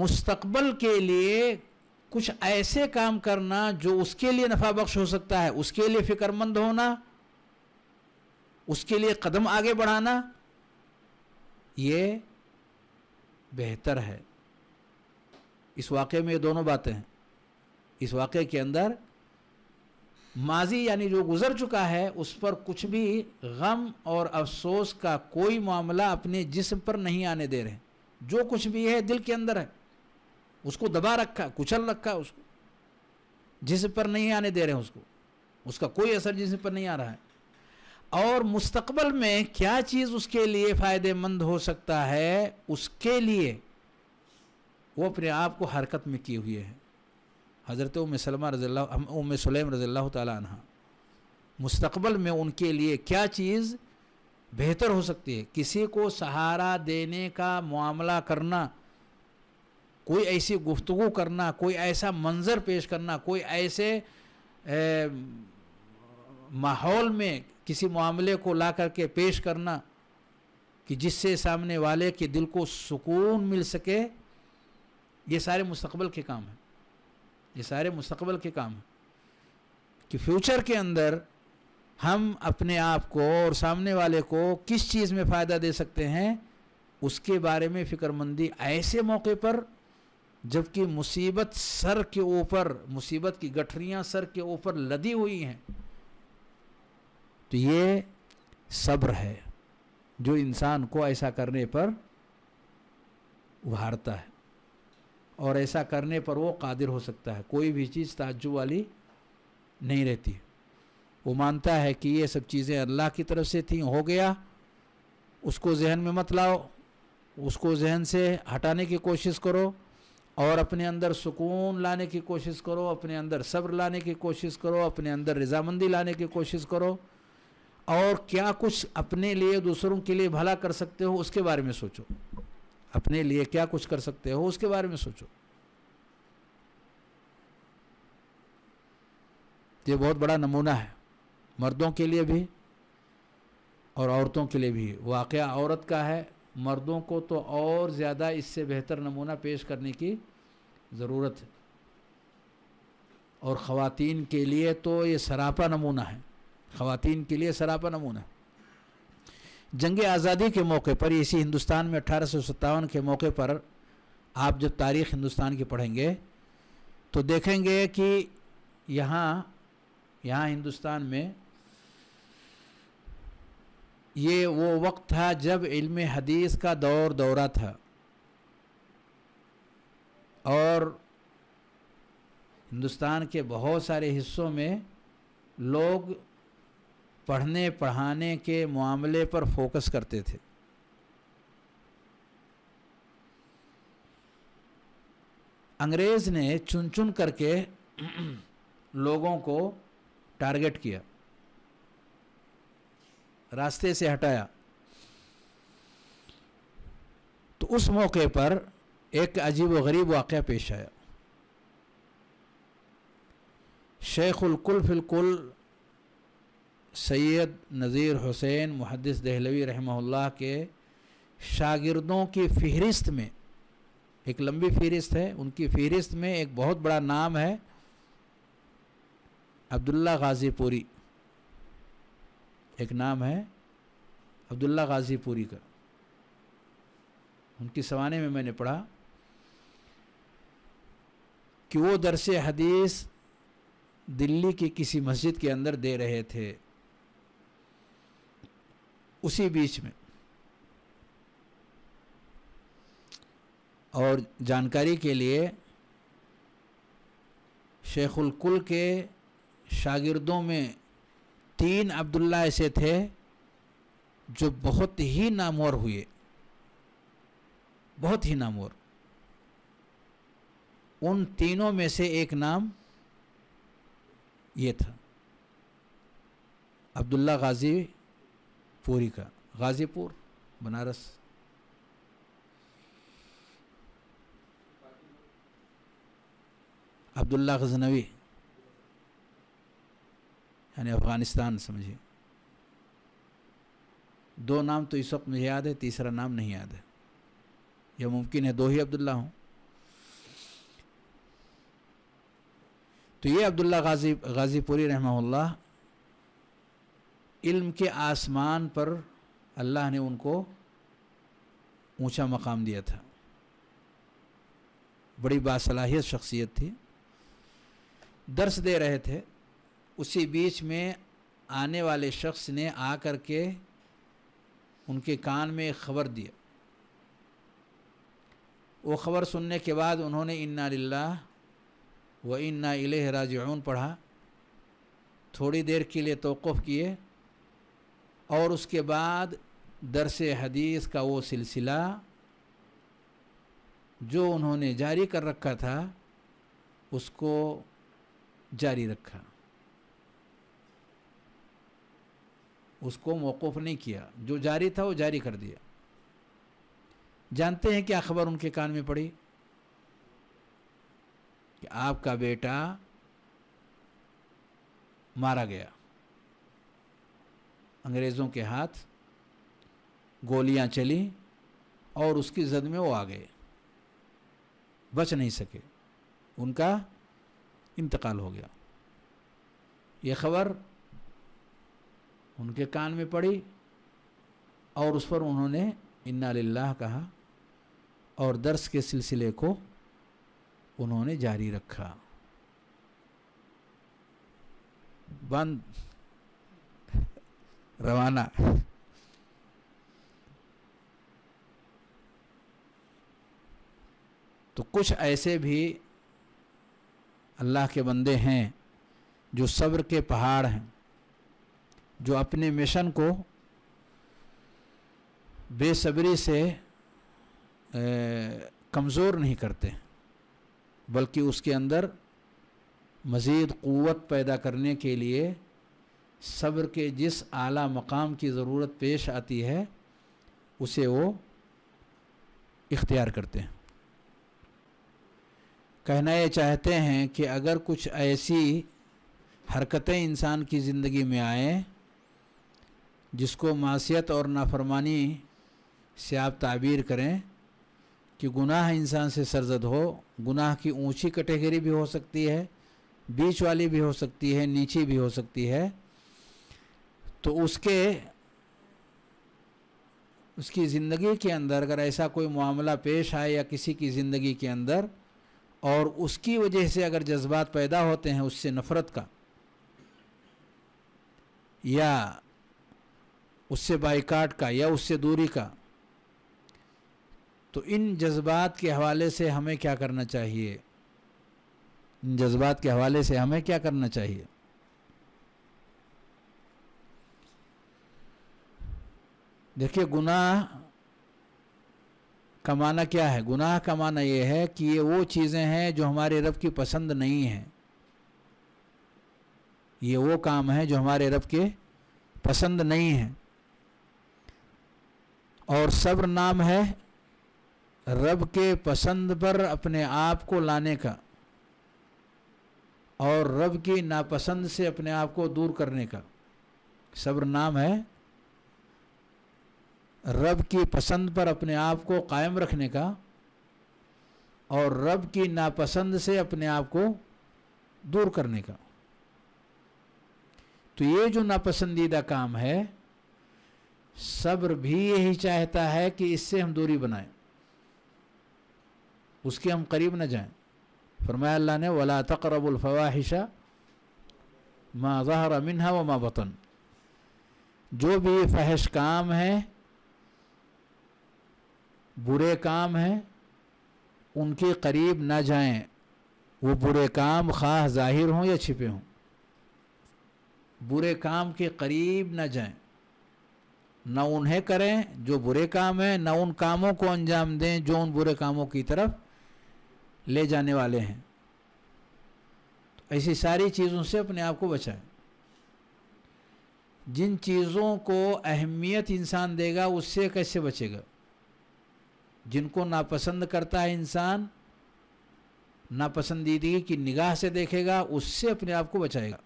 मुस्तकबल के लिए कुछ ऐसे काम करना जो उसके लिए नफा बख्श हो सकता है उसके लिए फ़िक्रमंद होना उसके लिए कदम आगे बढ़ाना ये बेहतर है इस वाक़े में ये दोनों बातें हैं इस वाक़े के अंदर माजी यानी जो गुज़र चुका है उस पर कुछ भी गम और अफसोस का कोई मामला अपने जिस्म पर नहीं आने दे रहे जो कुछ भी है दिल के अंदर है उसको दबा रखा कुचल रखा है उसको जिस्म पर नहीं आने दे रहे हैं उसको उसका कोई असर जिस्म पर नहीं आ रहा है और मुस्तकबल में क्या चीज़ उसके लिए फ़ायदेमंद हो सकता है उसके लिए वो अपने आप को हरकत में किए हुए हैं हज़रत उम सलमा रज़ील्ला उम सलेम रज़ील्ला तहा मुस्तबल में उनके लिए क्या चीज़ बेहतर हो सकती है किसी को सहारा देने का मामला करना कोई ऐसी गुफ्तु करना कोई ऐसा मंज़र पेश करना कोई ऐसे माहौल में किसी मामले को ला करके पेश करना कि जिससे सामने वाले के दिल को सुकून मिल सके ये सारे मुस्तकबल के काम हैं ये सारे मुस्तकबल के काम हैं कि फ्यूचर के अंदर हम अपने आप को और सामने वाले को किस चीज़ में फ़ायदा दे सकते हैं उसके बारे में फ़िक्रमंदी ऐसे मौके पर जबकि मुसीबत सर के ऊपर मुसीबत की गठरियाँ सर के ऊपर लदी हुई हैं तो ये सब्र है जो इंसान को ऐसा करने पर उभारता है और ऐसा करने पर वो कादिर हो सकता है कोई भी चीज़ ताज्जुब वाली नहीं रहती वो मानता है कि ये सब चीज़ें अल्लाह की तरफ से थी हो गया उसको जहन में मत लाओ उसको जहन से हटाने की कोशिश करो और अपने अंदर सुकून लाने की कोशिश करो अपने अंदर सब्र लाने की कोशिश करो अपने अंदर रजामंदी लाने की कोशिश करो और क्या कुछ अपने लिए दूसरों के लिए भला कर सकते हो उसके बारे में सोचो अपने लिए क्या कुछ कर सकते हो उसके बारे में सोचो ये बहुत बड़ा नमूना है मर्दों के लिए भी और औरतों के लिए भी वाक़ औरत का है मर्दों को तो और ज़्यादा इससे बेहतर नमूना पेश करने की ज़रूरत है और ख़वान के लिए तो ये सरापा नमूना है ख़वान के लिए सरापा नमूना जंग आज़ादी के मौके पर इसी हिंदुस्तान में अठारह के मौके पर आप जब तारीख़ हिंदुस्तान की पढ़ेंगे तो देखेंगे कि यहाँ यहाँ हिंदुस्तान में ये वो वक्त था जब इल्म हदीस का दौर दौरा था और हिंदुस्तान के बहुत सारे हिस्सों में लोग पढ़ने पढ़ाने के मामले पर फोकस करते थे अंग्रेज ने चुन चुन करके लोगों को टारगेट किया रास्ते से हटाया तो उस मौके पर एक अजीब व गरीब वाक़ पेश आया कुल फिलकुल सैयद नज़ीर हुसैन मुहदस दहलवी रहमल्ला के शागिर्दों की फहरिस्त में एक लंबी फहरिस्त है उनकी फहरिस्त में एक बहुत बड़ा नाम है अब्दुल्ला गाजीपुरी एक नाम है अब्दुल्ला गाजीपुरी का उनकी सवाने में मैंने पढ़ा कि वो दरस हदीस दिल्ली की किसी मस्जिद के अंदर दे रहे थे उसी बीच में और जानकारी के लिए शेखुल कुल के शागिर्दों में तीन अब्दुल्ला ऐसे थे जो बहुत ही नामवर हुए बहुत ही नामवर उन तीनों में से एक नाम ये था अब्दुल्ला गाजी पूरी का गाजीपुर बनारस अब्दुल्ला गजनवी यानी अफ़गानिस्तान समझिए दो नाम तो इस वक्त मुझे याद है तीसरा नाम नहीं याद है यह मुमकिन है दो ही अब्दुल्ला हूँ तो ये अब्दुल्ला गाजी गाजीपुरी रहमल्ला इल्म के आसमान पर अल्लाह ने उनको ऊंचा मकाम दिया था बड़ी बासलाहियत शख्सियत थी दर्श दे रहे थे उसी बीच में आने वाले शख्स ने आकर के उनके कान में एक खबर दिया वो ख़बर सुनने के बाद उन्होंने इन्ना लिल्ला व इन्ना इले राजन पढ़ा थोड़ी देर के लिए तोक़ किए और उसके बाद दरस हदीस का वो सिलसिला जो उन्होंने जारी कर रखा था उसको जारी रखा उसको मौक़ नहीं किया जो जारी था वो जारी कर दिया जानते हैं क्या खबर उनके कान में पड़ी कि आपका बेटा मारा गया अंग्रेज़ों के हाथ गोलियां चली और उसकी जद में वो आ गए बच नहीं सके उनका इंतकाल हो गया ये खबर उनके कान में पड़ी और उस पर उन्होंने इन्ना लाला कहा और दर्स के सिलसिले को उन्होंने जारी रखा बंद रवाना तो कुछ ऐसे भी अल्लाह के बंदे हैं जो सब्र के पहाड़ हैं जो अपने मिशन को बेसब्री से कमज़ोर नहीं करते बल्कि उसके अंदर मज़ीद क़वत पैदा करने के लिए सब्र के जिस आला मकाम की ज़रूरत पेश आती है उसे वो इख्तियार करते हैं कहना ये चाहते हैं कि अगर कुछ ऐसी हरकतें इंसान की ज़िंदगी में आएँ जिसको मासीत और नाफरमानी से आप ताबीर करें कि गुनाह इंसान से सरजद हो गुनाह की ऊंची कैटेगरी भी हो सकती है बीच वाली भी हो सकती है नीची भी हो सकती है तो उसके उसकी ज़िंदगी के अंदर अगर ऐसा कोई मामला पेश आए या किसी की ज़िंदगी के अंदर और उसकी वजह से अगर जज्बात पैदा होते हैं उससे नफ़रत का या उससे बाइकाट का या उससे दूरी का तो इन जज्बात के हवाले से हमें क्या करना चाहिए इन जज्बात के हवाले से हमें क्या करना चाहिए देखिए गुनाह का माना क्या है गुनाह का माना यह है कि ये वो चीज़ें हैं जो हमारे रब की पसंद नहीं हैं ये वो काम है जो हमारे रब के पसंद नहीं हैं और सब्र नाम है रब के पसंद पर अपने आप को लाने का और रब की नापसंद से अपने आप को दूर करने का सब्र नाम है रब की पसंद पर अपने आप को कायम रखने का और रब की नापसंद से अपने आप को दूर करने का तो ये जो नापसंदीदा काम है सब्र भी यही चाहता है कि इससे हम दूरी बनाएं उसके हम करीब न जाएं फरमाया अल्लाह ने वला तकरबुलफवाहिशा माँ ज़हर मिनहा व माँ वतन जो भी फहश काम है बुरे काम हैं उनके करीब ना जाएं वो बुरे काम खाह जाहिर हों या छिपे हों बुरे काम के करीब ना जाएं ना उन्हें करें जो बुरे काम हैं ना उन कामों को अंजाम दें जो उन बुरे कामों की तरफ ले जाने वाले हैं तो ऐसी सारी चीज़ों से अपने आप को बचाएं जिन चीज़ों को अहमियत इंसान देगा उससे कैसे बचेगा जिनको नापसंद करता है इंसान नापसंदीदगी की निगाह से देखेगा उससे अपने आप को बचाएगा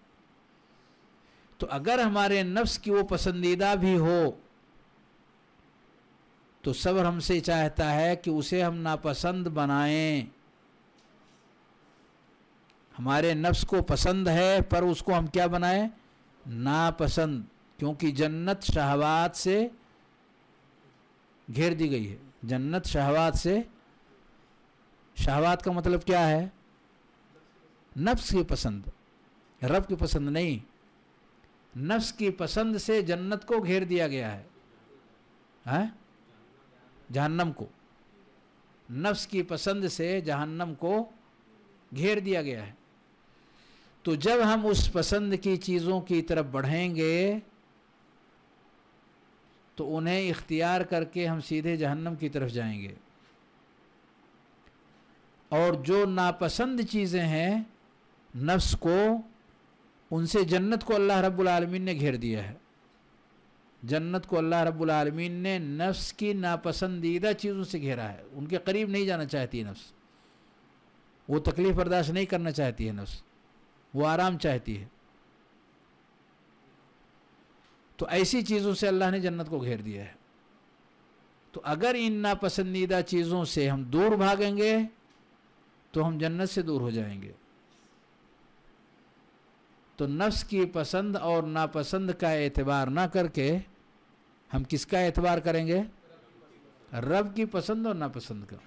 तो अगर हमारे नफ्स की वो पसंदीदा भी हो तो सब्र हमसे चाहता है कि उसे हम नापसंद बनाएं हमारे नफ्स को पसंद है पर उसको हम क्या बनाएं नापसंद क्योंकि जन्नत शहवात से घेर दी गई है जन्नत शहवात से शहवात का मतलब क्या है नफ्स की पसंद रब की पसंद नहीं नफ्स की पसंद से जन्नत को घेर दिया गया है हैं जहन्नम को नफ्स की पसंद से जहन्नम को घेर दिया गया है तो जब हम उस पसंद की चीज़ों की तरफ बढ़ेंगे तो उन्हें इख्तियार करके हम सीधे जहन्नम की तरफ जाएंगे और जो नापसंद चीज़ें हैं नफ्स को उनसे जन्नत को अल्लाह रब्बुल आलमीन ने घेर दिया है जन्नत को अल्लाह रब्बुल आलमीन ने नफ्स की नापसंदीदा चीज़ों से घेरा है उनके करीब नहीं जाना चाहती है नफ्स वो तकलीफ़ बर्दाश्त नहीं करना चाहती है नफ्स वो आराम चाहती है तो ऐसी चीज़ों से अल्लाह ने जन्नत को घेर दिया है तो अगर इन नापसंदीदा चीज़ों से हम दूर भागेंगे तो हम जन्नत से दूर हो जाएंगे तो नफ्स की पसंद और नापसंद का एतबार ना करके हम किसका एतबार करेंगे रब की पसंद और नापसंद का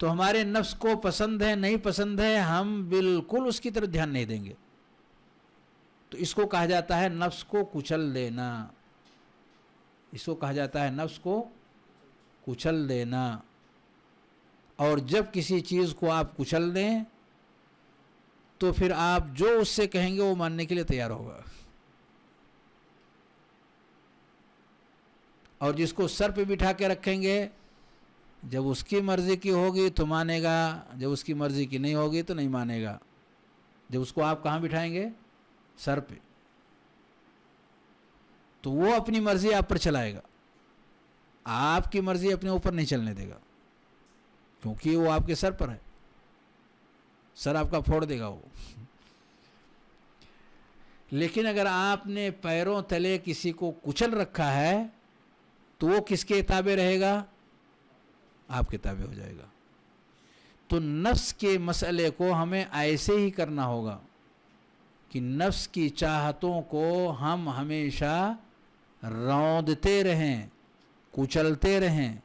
तो हमारे नफ्स को पसंद है नहीं पसंद है हम बिल्कुल उसकी तरफ ध्यान नहीं देंगे तो इसको कहा जाता है नफ्स को कुचल देना इसको कहा जाता है नफ्स को कुचल देना और जब किसी चीज़ को आप कुचल दें तो फिर आप जो उससे कहेंगे वो मानने के लिए तैयार होगा और जिसको सर पे बिठा के रखेंगे जब उसकी मर्ज़ी की होगी तो मानेगा जब उसकी मर्ज़ी की नहीं होगी तो नहीं मानेगा जब उसको आप कहाँ बिठाएंगे सर पे तो वो अपनी मर्जी आप पर चलाएगा आपकी मर्जी अपने ऊपर नहीं चलने देगा क्योंकि वो आपके सर पर है सर आपका फोड़ देगा वो लेकिन अगर आपने पैरों तले किसी को कुचल रखा है तो वो किसके ताबे रहेगा आपके ताबे हो जाएगा तो नफ्स के मसले को हमें ऐसे ही करना होगा कि नफ्स की चाहतों को हम हमेशा रौंदते रहें कुचलते रहें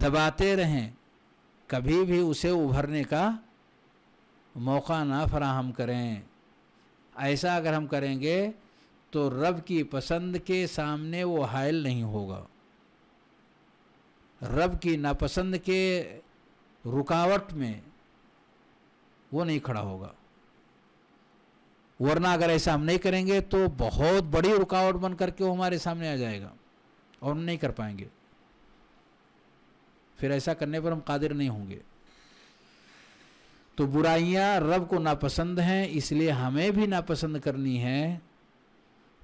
दबाते रहें कभी भी उसे उभरने का मौका ना फराहम करें ऐसा अगर हम करेंगे तो रब की पसंद के सामने वो हायल नहीं होगा रब की नापसंद के रुकावट में वो नहीं खड़ा होगा वरना अगर ऐसा हम नहीं करेंगे तो बहुत बड़ी रुकावट बन करके वो हमारे सामने आ जाएगा और हम नहीं कर पाएंगे फिर ऐसा करने पर हम कादिर नहीं होंगे तो बुराइयां रब को नापसंद हैं इसलिए हमें भी नापसंद करनी है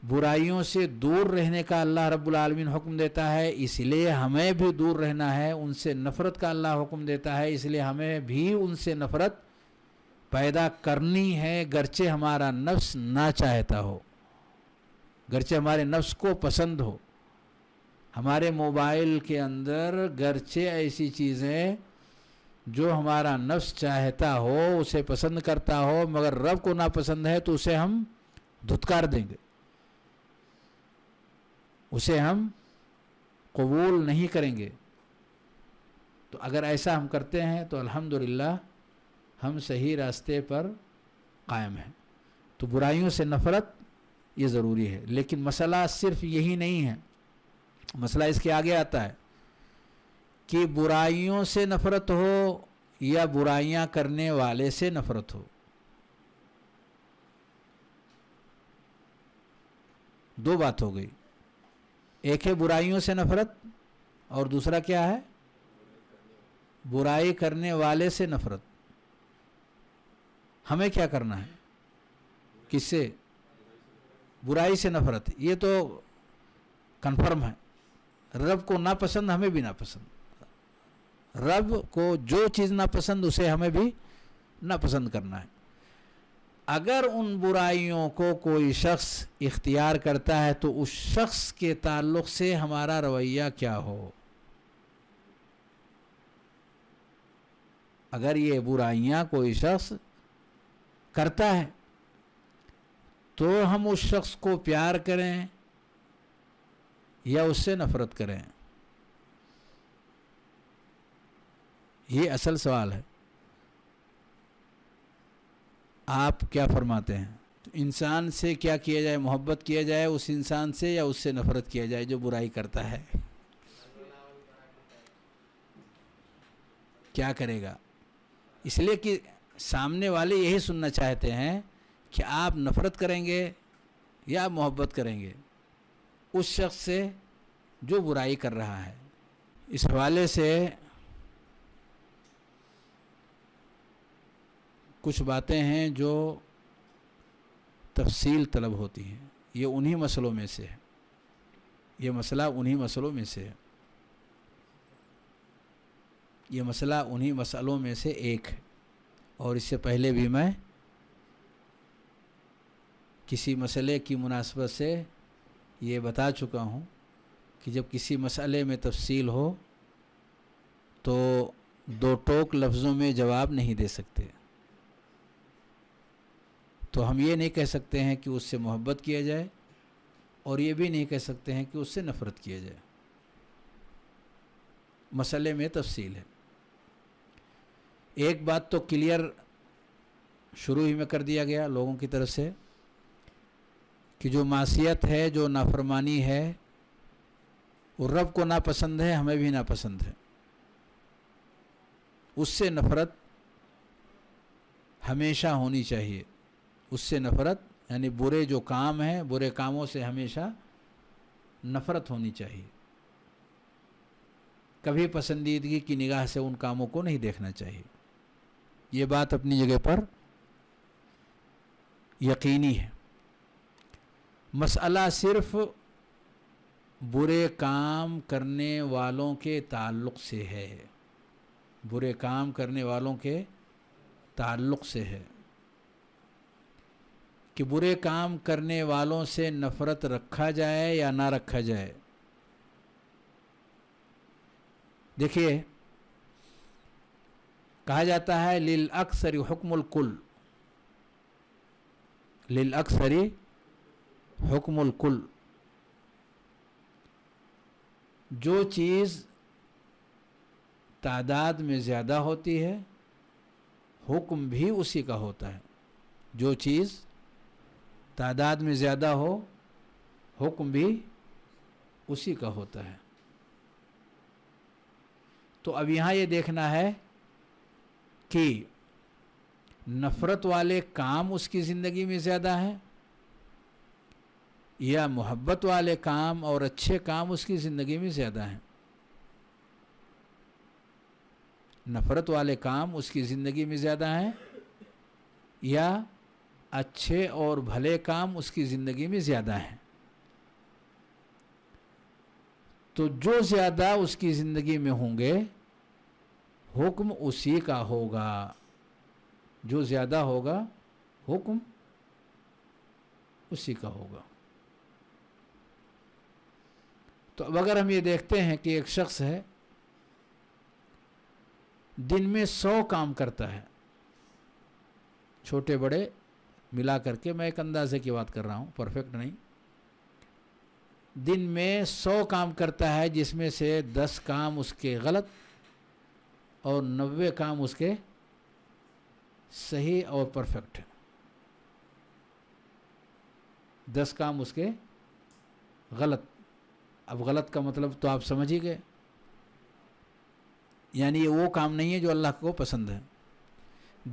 बुराइयों से दूर रहने का अल्लाह रब्बुल आलमीन हुक्म देता है इसलिए हमें भी दूर रहना है उनसे नफ़रत का अल्लाह हुक्म देता है इसलिए हमें भी उनसे नफ़रत पैदा करनी है गरचे हमारा नफ्स ना चाहता हो गरचे हमारे नफ्स को पसंद हो हमारे मोबाइल के अंदर गरचे ऐसी चीज़ें जो हमारा नफ्स चाहता हो उसे पसंद करता हो मगर रब को ना पसंद है तो उसे हम धुतकार देंगे उसे हम कबूल नहीं करेंगे तो अगर ऐसा हम करते हैं तो अल्हम्दुलिल्लाह हम सही रास्ते पर कायम हैं तो बुराइयों से नफ़रत ये ज़रूरी है लेकिन मसला सिर्फ यही नहीं है मसला इसके आगे आता है कि बुराइयों से नफ़रत हो या बुराइयां करने वाले से नफ़रत हो दो बात हो गई एक है बुराइयों से नफ़रत और दूसरा क्या है बुराई करने वाले से नफ़रत हमें क्या करना है किससे बुराई से नफरत ये तो कन्फर्म है रब को नापसंद हमें भी नापसंद रब को जो चीज़ नापसंद उसे हमें भी नापसंद करना है अगर उन बुराइयों को कोई शख्स इख्तियार करता है तो उस शख्स के ताल्लुक से हमारा रवैया क्या हो अगर ये बुराइयाँ कोई शख्स करता है तो हम उस शख्स को प्यार करें या उससे नफरत करें ये असल सवाल है आप क्या फरमाते हैं तो इंसान से क्या किया जाए मोहब्बत किया जाए उस इंसान से या उससे नफरत किया जाए जो बुराई करता है क्या करेगा इसलिए कि सामने वाले यही सुनना चाहते हैं कि आप नफ़रत करेंगे या मोहब्बत करेंगे उस शख्स से जो बुराई कर रहा है इस हवाले से कुछ बातें हैं जो तफसील तलब होती हैं ये उन्हीं मसलों में से है ये मसला उन्हीं मसलों में से है ये मसला उन्हीं मसलों में से एक है और इससे पहले भी मैं किसी मसले की मुनासबत से ये बता चुका हूँ कि जब किसी मसले में तफसील हो तो दो टोक लफ्ज़ों में जवाब नहीं दे सकते तो हम ये नहीं कह सकते हैं कि उससे मोहब्बत किया जाए और ये भी नहीं कह सकते हैं कि उससे नफ़रत किया जाए मसले में तफसील है एक बात तो क्लियर शुरू ही में कर दिया गया लोगों की तरफ से कि जो मासीत है जो नाफरमानी है वो रब को नापसंद है हमें भी नापसंद है उससे नफ़रत हमेशा होनी चाहिए उससे नफ़रत यानी बुरे जो काम हैं बुरे कामों से हमेशा नफ़रत होनी चाहिए कभी पसंदीदगी की निगाह से उन कामों को नहीं देखना चाहिए ये बात अपनी जगह पर यकीनी है मसला सिर्फ बुरे काम करने वालों के ताल्लुक़ से है बुरे काम करने वालों के ताल्लुक़ से है कि बुरे काम करने वालों से नफ़रत रखा जाए या ना रखा जाए देखिए कहा जाता है लिल अक्सरी हुक्मुल कुल लिल अक्सरी हुक्मुल कुल जो चीज़ तादाद में ज़्यादा होती है हुक्म भी उसी का होता है जो चीज़ तादाद में ज़्यादा हो हुक्म भी उसी का होता है तो अब यहाँ ये देखना है कि नफ़रत वाले काम उसकी ज़िंदगी में ज़्यादा हैं या मोहब्बत वाले काम और अच्छे काम उसकी ज़िंदगी में ज़्यादा हैं नफ़रत वाले काम उसकी ज़िंदगी में ज़्यादा हैं या अच्छे और भले काम उसकी ज़िंदगी में ज़्यादा हैं तो जो ज़्यादा उसकी ज़िंदगी में होंगे हुक्म उसी का होगा जो ज़्यादा होगा हुक्म उसी का होगा तो अब अगर हम ये देखते हैं कि एक शख्स है दिन में सौ काम करता है छोटे बड़े मिला करके मैं एक अंदाजे की बात कर रहा हूँ परफेक्ट नहीं दिन में सौ काम करता है जिसमें से दस काम उसके गलत और नब्बे काम उसके सही और परफेक्ट हैं दस काम उसके गलत अब गलत का मतलब तो आप समझ ही गए यानी ये वो काम नहीं है जो अल्लाह को पसंद है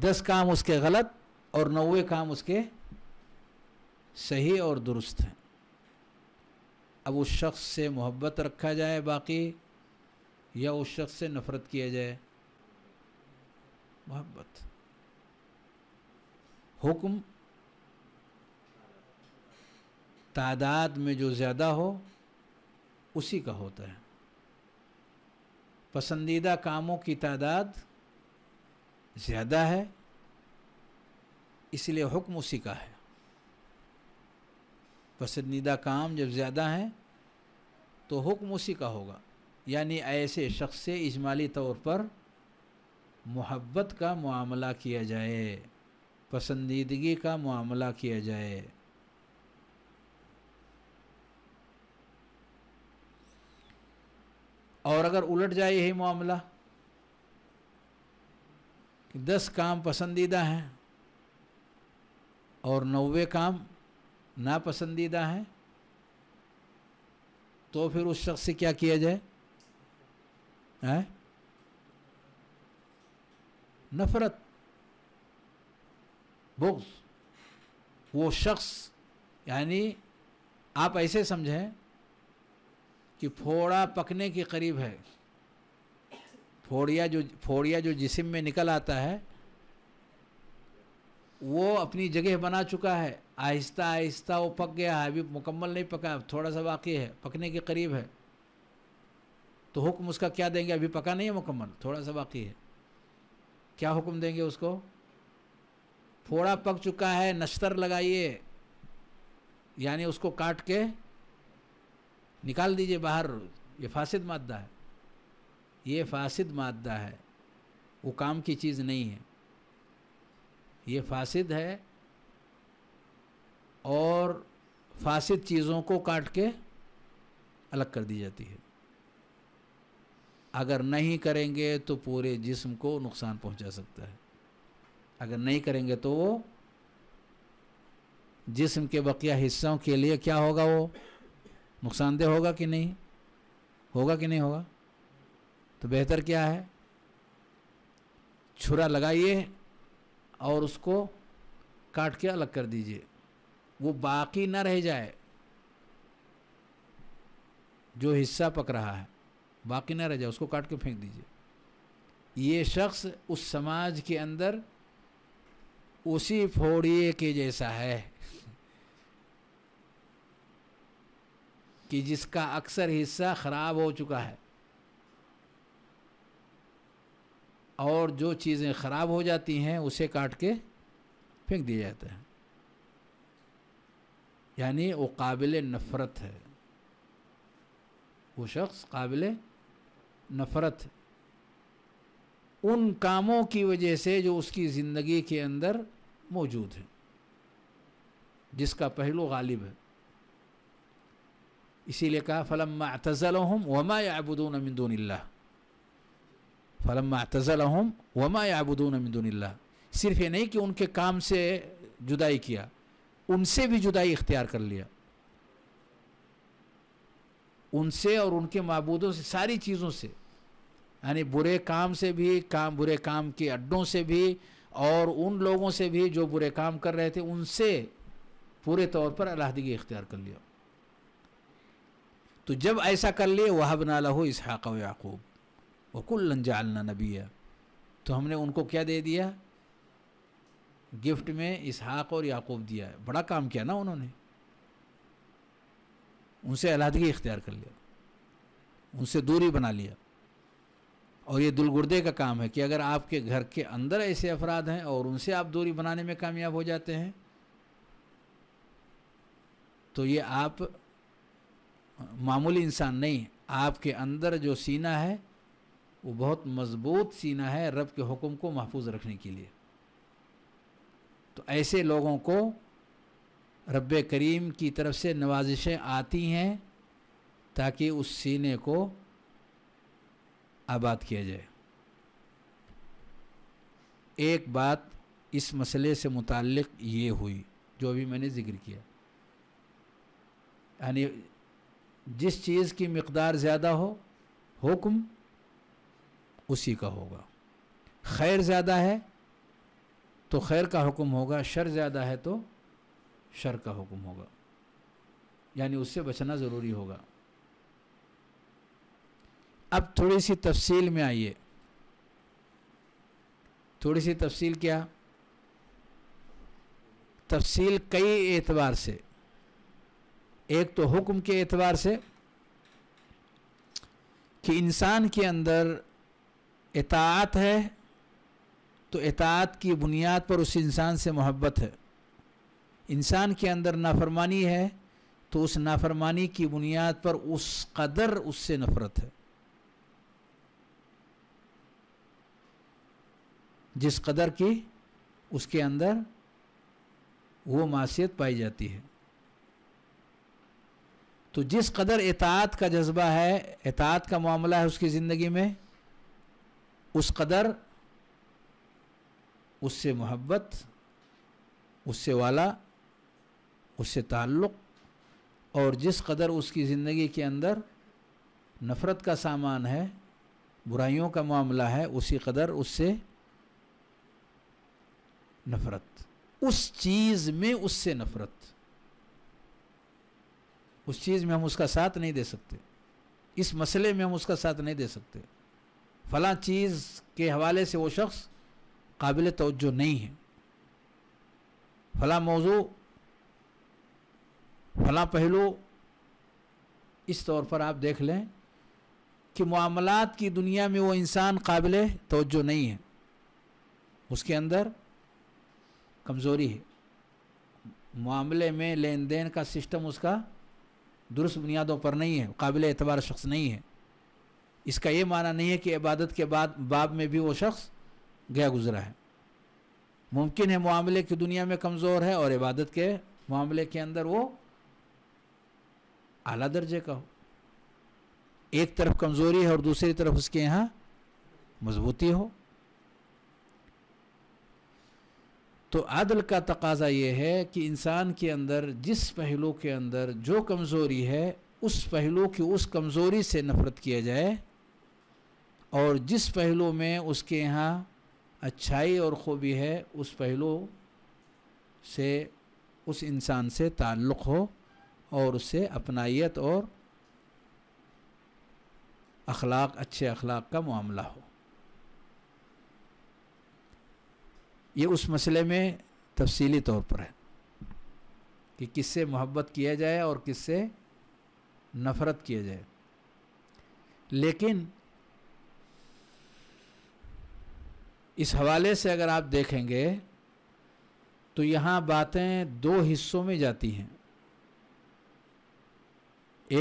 दस काम उसके गलत और नौवे काम उसके सही और दुरुस्त हैं अब उस शख्स से मोहब्बत रखा जाए बाकी या उस शख्स से नफ़रत किया जाए मोहब्बत हुक्म तादाद में जो ज़्यादा हो उसी का होता है पसंदीदा कामों की तादाद ज़्यादा है इसलिए हुक्म उसी का है पसंदीदा काम जब ज़्यादा हैं तो हुक्म उसी का होगा यानी ऐसे शख्स से इजमाली तौर पर मोहब्बत का मामला किया जाए पसंदीदगी का मामला किया जाए और अगर उलट जाए यही मामला कि दस काम पसंदीदा हैं और नौवे काम नापसंदीदा हैं तो फिर उस शख्स से क्या किया जाए हैं नफरत बुग्ज वो शख्स यानी आप ऐसे समझें कि फोड़ा पकने के करीब है फोड़िया जो फोड़िया जो जिसम में निकल आता है वो अपनी जगह बना चुका है आहिस्ता आहिस्ता वो पक गया है अभी मुकम्मल नहीं पका थोड़ा सा बाकी है पकने के करीब है तो हुक्म उसका क्या देंगे अभी पका नहीं है मुकम्मल थोड़ा सा बाकी है क्या हुक्म देंगे उसको फोड़ा पक चुका है नश्तर लगाइए यानी उसको काट के निकाल दीजिए बाहर ये फासिद मादा है ये फासिद मादा है वो काम की चीज़ नहीं है ये फासिद है और फासिद चीज़ों को काट के अलग कर दी जाती है अगर नहीं करेंगे तो पूरे जिस्म को नुकसान पहुंचा सकता है अगर नहीं करेंगे तो वो जिस्म के बकिया हिस्सों के लिए क्या होगा वो नुकसानदेह होगा कि नहीं होगा कि नहीं होगा तो बेहतर क्या है छुरा लगाइए और उसको काट के अलग कर दीजिए वो बाकी न रह जाए जो हिस्सा पक रहा है बाकी ना रह जाए उसको काट के फेंक दीजिए ये शख्स उस समाज के अंदर उसी फोड़िए के जैसा है कि जिसका अक्सर हिस्सा खराब हो चुका है और जो चीज़ें ख़राब हो जाती हैं उसे काट के फेंक दिया जाता है यानी वो काबिल नफ़रत है वो शख्स काबिल नफ़रत उन कामों की वजह से जो उसकी ज़िंदगी के अंदर मौजूद है जिसका पहलू गालिब है इसीलिए कहा फ़लम अतज़लहम वमा याबुदून अमिंदूनल्ला फ़लम अतज़लहम वमा याबुदून अमिंदूनल्ला सिर्फ ये नहीं कि उनके काम से जुदाई किया उनसे भी जुदाई इख्तियार कर लिया उनसे और उनके मबूदों से सारी चीज़ों से यानी बुरे काम से भी काम बुरे काम के अड्डों से भी और उन लोगों से भी जो बुरे काम कर रहे थे उनसे पूरे तौर पर अलहदगी इख्तियार कर लिया तो जब ऐसा कर लिए वह बना लहो इसहाक व याकूब वकुल्लन जालना नबिया तो हमने उनको क्या दे दिया गिफ्ट में इसहाक और याकूब दिया है बड़ा काम किया ना उन्होंने उनसे अलहदगी इख्तियार कर लिया उनसे दूरी बना लिया और ये दुलगुर्दे गुर्दे का काम है कि अगर आपके घर के अंदर ऐसे अफराद हैं और उनसे आप दूरी बनाने में कामयाब हो जाते हैं तो ये आप मामूली इंसान नहीं आपके अंदर जो सीना है वो बहुत मज़बूत सीना है रब के हुक्म को महफूज रखने के लिए तो ऐसे लोगों को रब करीम की तरफ से नवाजिशें आती हैं ताकि उस सीने को आबाद किया जाए एक बात इस मसले से मुतक़ ये हुई जो अभी मैंने ज़िक्र किया यानी जिस चीज़ की मकदार ज़्यादा हो हुक्म उसी का होगा खैर ज़्यादा है तो खैर का हुक्म होगा शर ज़्यादा है तो शर का हुक्म होगा यानी उससे बचना ज़रूरी होगा अब थोड़ी सी तफसील में आइए थोड़ी सी तफसील क्या तफसील कई एतबार से एक तो हुक्म के एतबार से कि इंसान के अंदर इतात है तो इतात की बुनियाद पर उस इंसान से मोहब्बत है इंसान के अंदर नाफरमानी है तो उस नाफरमानी की बुनियाद पर उस कदर उससे नफ़रत है जिस कदर की उसके अंदर वो मासीत पाई जाती है तो जिस कदर एतात का जज्बा है एतात का मामला है उसकी ज़िंदगी में उस कदर उससे मोहब्बत उससे वाला उससे ताल्लुक़ और जिस कदर उसकी ज़िंदगी के अंदर नफ़रत का सामान है बुराइयों का मामला है उसी कदर उससे नफरत उस चीज में उससे नफरत उस चीज में हम उसका साथ नहीं दे सकते इस मसले में हम उसका साथ नहीं दे सकते फला चीज के हवाले से वो शख्स काबिल तोज्जो नहीं है फला मौजू फला पहलू इस तौर पर आप देख लें कि मामलात की दुनिया में वो इंसान काबिल तोज्जो नहीं है उसके अंदर कमज़ोरी है मामले में लेन देन का सिस्टम उसका दुरुस्त बुनियादों पर नहीं है काबिल एतबार शख्स नहीं है इसका ये माना नहीं है कि इबादत के बाद बाब में भी वो शख्स गया गुजरा है मुमकिन है मामले की दुनिया में कमज़ोर है और इबादत के मामले के अंदर वो आला दर्जे का हो एक तरफ कमज़ोरी है और दूसरी तरफ उसके यहाँ मजबूती हो तो आदल का तकाजा ये है कि इंसान के अंदर जिस पहलू के अंदर जो कमज़ोरी है उस पहलू की उस कमज़ोरी से नफ़रत किया जाए और जिस पहलू में उसके यहाँ अच्छाई और ख़ूबी है उस पहलू से उस इंसान से ताल्लुक़ हो और उससे अपनाइत और अखलाक अच्छे अखलाक का मामला हो ये उस मसले में तफसीली तौर पर है कि किससे मोहब्बत किया जाए और किससे नफ़रत किया जाए लेकिन इस हवाले से अगर आप देखेंगे तो यहाँ बातें दो हिस्सों में जाती हैं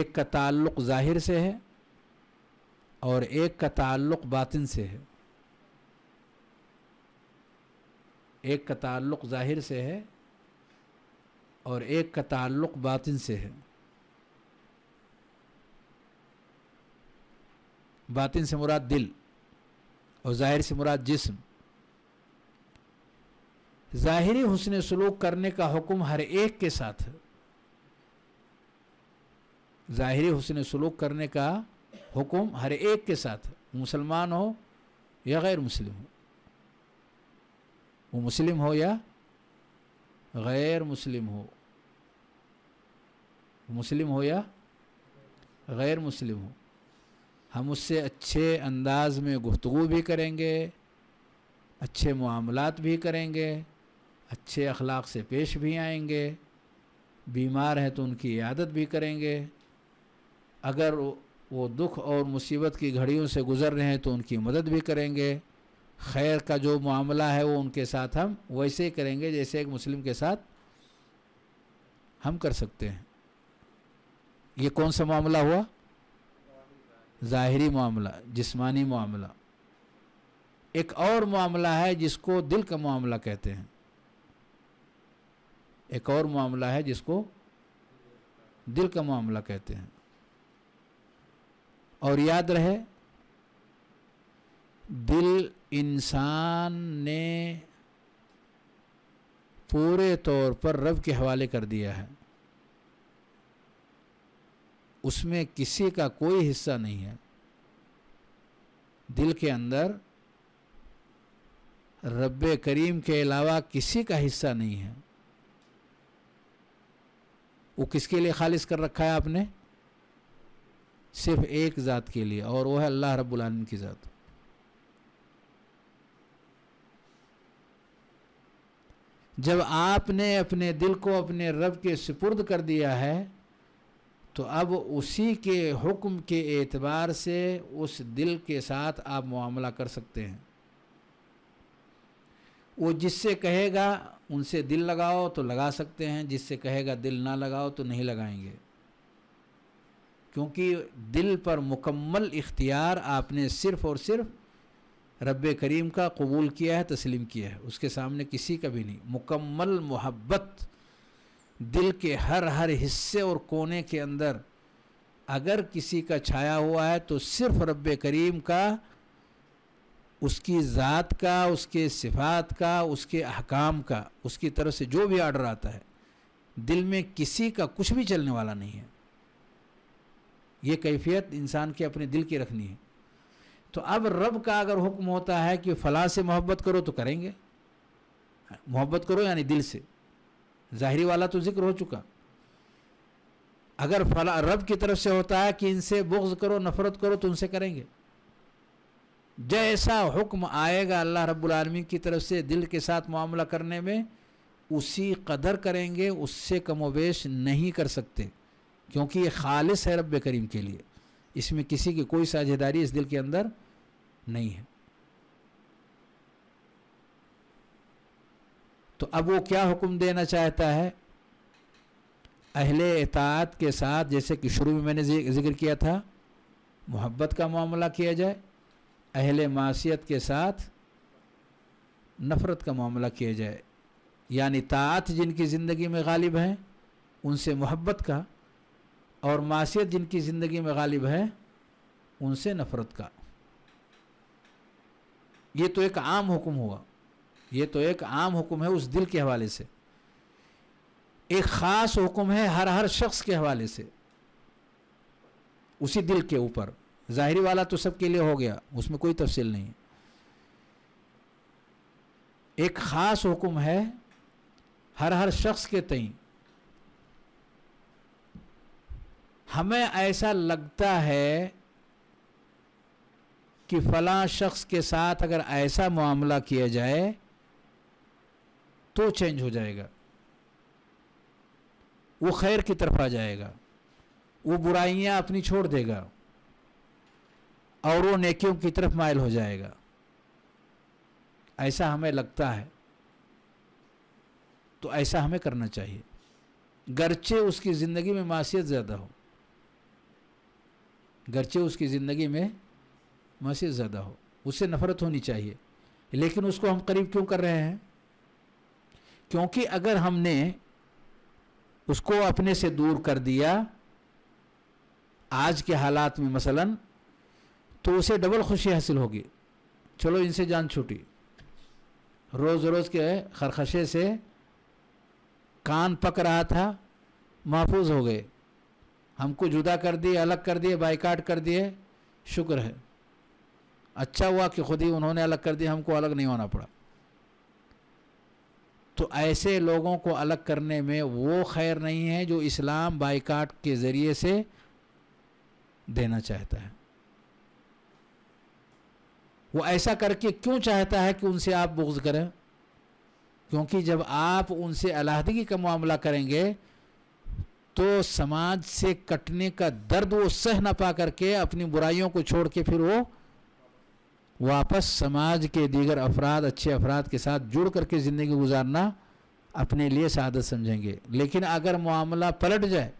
एक का ताल्लुक़ ज़ाहिर से है और एक का ताल्लुक़ बातिन से है एक का ताल्लुक ज़ाहिर से है और एक का ताल्लुक बातिन से है बातिन से मुराद दिल और ज़ाहिर से मुराद जिस्म ज़ाहिरी हुसन सलूक करने का हुक्म हर एक के साथ है ज़ाहिरी हुसन सलूक करने का हुक्म हर एक के साथ मुसलमान हो या गैर मुस्लिम हो वो मुस्लिम हो या गैर मुस्लिम हो मुस्लिम हो या गैर मुस्लिम हो हम उससे अच्छे अंदाज में गुफ्तु भी करेंगे अच्छे मामलात भी करेंगे अच्छे अखलाक से पेश भी आएंगे बीमार हैं तो उनकी इयादत भी करेंगे अगर वो दुख और मुसीबत की घड़ियों से गुज़र रहे हैं तो उनकी मदद भी करेंगे खैर का जो मामला है वो उनके साथ हम वैसे ही करेंगे जैसे एक मुस्लिम के साथ हम कर सकते हैं ये कौन सा मामला हुआ ज़ाहरी मामला जिस्मानी मामला एक और मामला है जिसको दिल का मामला कहते हैं एक और मामला है जिसको दिल का मामला कहते हैं और याद रहे दिल इंसान ने पूरे तौर पर रब के हवाले कर दिया है उसमें किसी का कोई हिस्सा नहीं है दिल के अंदर रब करीम के अलावा किसी का हिस्सा नहीं है वो किसके लिए खालिज कर रखा है आपने सिर्फ एक ज़ात के लिए और वो है अल्लाह रब्बुल रबुल की ज़ात जब आपने अपने दिल को अपने रब के सुपुर्द कर दिया है तो अब उसी के हुक्म के एतबार से उस दिल के साथ आप मामला कर सकते हैं वो जिससे कहेगा उनसे दिल लगाओ तो लगा सकते हैं जिससे कहेगा दिल ना लगाओ तो नहीं लगाएंगे क्योंकि दिल पर मुकम्मल इख्तियार आपने सिर्फ़ और सिर्फ रब करीम का कबूल किया है तस्लीम किया है उसके सामने किसी का भी नहीं मुकम्मल मोहब्बत दिल के हर हर हिस्से और कोने के अंदर अगर किसी का छाया हुआ है तो सिर्फ रब करीम का उसकी ज़ात का उसके सिफात का उसके अहकाम का उसकी तरफ से जो भी आर्डर आता है दिल में किसी का कुछ भी चलने वाला नहीं है ये कैफियत इंसान के अपने दिल की रखनी है तो अब रब का अगर हुक्म होता है कि फला से मोहब्बत करो तो करेंगे मोहब्बत करो यानी दिल से ज़ाहरी वाला तो जिक्र हो चुका अगर फला रब की तरफ से होता है कि इनसे बुग्ज करो नफरत करो तो उनसे करेंगे जैसा हुक्म आएगा अल्लाह रब्बुलमी की तरफ से दिल के साथ मामला करने में उसी कदर करेंगे उससे कमोवेश नहीं कर सकते क्योंकि ये खालिश है रब करीम के लिए इसमें किसी की कोई साझेदारी इस दिल के अंदर नहीं है तो अब वो क्या हुक्म देना चाहता है अहले एतात के साथ जैसे कि शुरू में मैंने जिक्र किया था मोहब्बत का मामला किया जाए अहले मासीत के साथ नफ़रत का मामला किया जाए यानी तात जिनकी ज़िंदगी में गालिब हैं उनसे मोहब्बत का और मासीत जिनकी ज़िंदगी में गालिब है उनसे नफ़रत का ये तो एक आम हुक्म हुआ ये तो एक आम हुक्म है उस दिल के हवाले से एक ख़ास हुक्म है हर हर शख्स के हवाले से उसी दिल के ऊपर ज़ाहरी वाला तो सबके लिए हो गया उसमें कोई तफसील नहीं एक ख़ास हुक्म है हर हर शख्स के तई हमें ऐसा लगता है कि फला शख्स के साथ अगर ऐसा मामला किया जाए तो चेंज हो जाएगा वो खैर की तरफ आ जाएगा वो बुराइयां अपनी छोड़ देगा और वो नेकियों की तरफ मायल हो जाएगा ऐसा हमें लगता है तो ऐसा हमें करना चाहिए गरचे उसकी ज़िंदगी में मासीत ज़्यादा हो गरचे उसकी ज़िंदगी में मसीह ज़्यादा हो उससे नफरत होनी चाहिए लेकिन उसको हम करीब क्यों कर रहे हैं क्योंकि अगर हमने उसको अपने से दूर कर दिया आज के हालात में मसलन तो उसे डबल खुशी हासिल होगी चलो इनसे जान छूटी रोज़ रोज़ के खरखशे से कान पक रहा था महफूज हो गए हमको जुदा कर दिए अलग कर दिए बाइकाट कर दिए शुक्र है अच्छा हुआ कि खुद ही उन्होंने अलग कर दिया हमको अलग नहीं होना पड़ा तो ऐसे लोगों को अलग करने में वो खैर नहीं है जो इस्लाम बाइकाट के ज़रिए से देना चाहता है वो ऐसा करके क्यों चाहता है कि उनसे आप बुग्ज करें क्योंकि जब आप उनसे अलाहदगी का मामला करेंगे तो समाज से कटने का दर्द वो सह ना पा करके अपनी बुराइयों को छोड़ के फिर वो वापस समाज के दीगर अफराद अच्छे अफराद के साथ जुड़ करके ज़िंदगी गुजारना अपने लिए शहादत समझेंगे लेकिन अगर मामला पलट जाए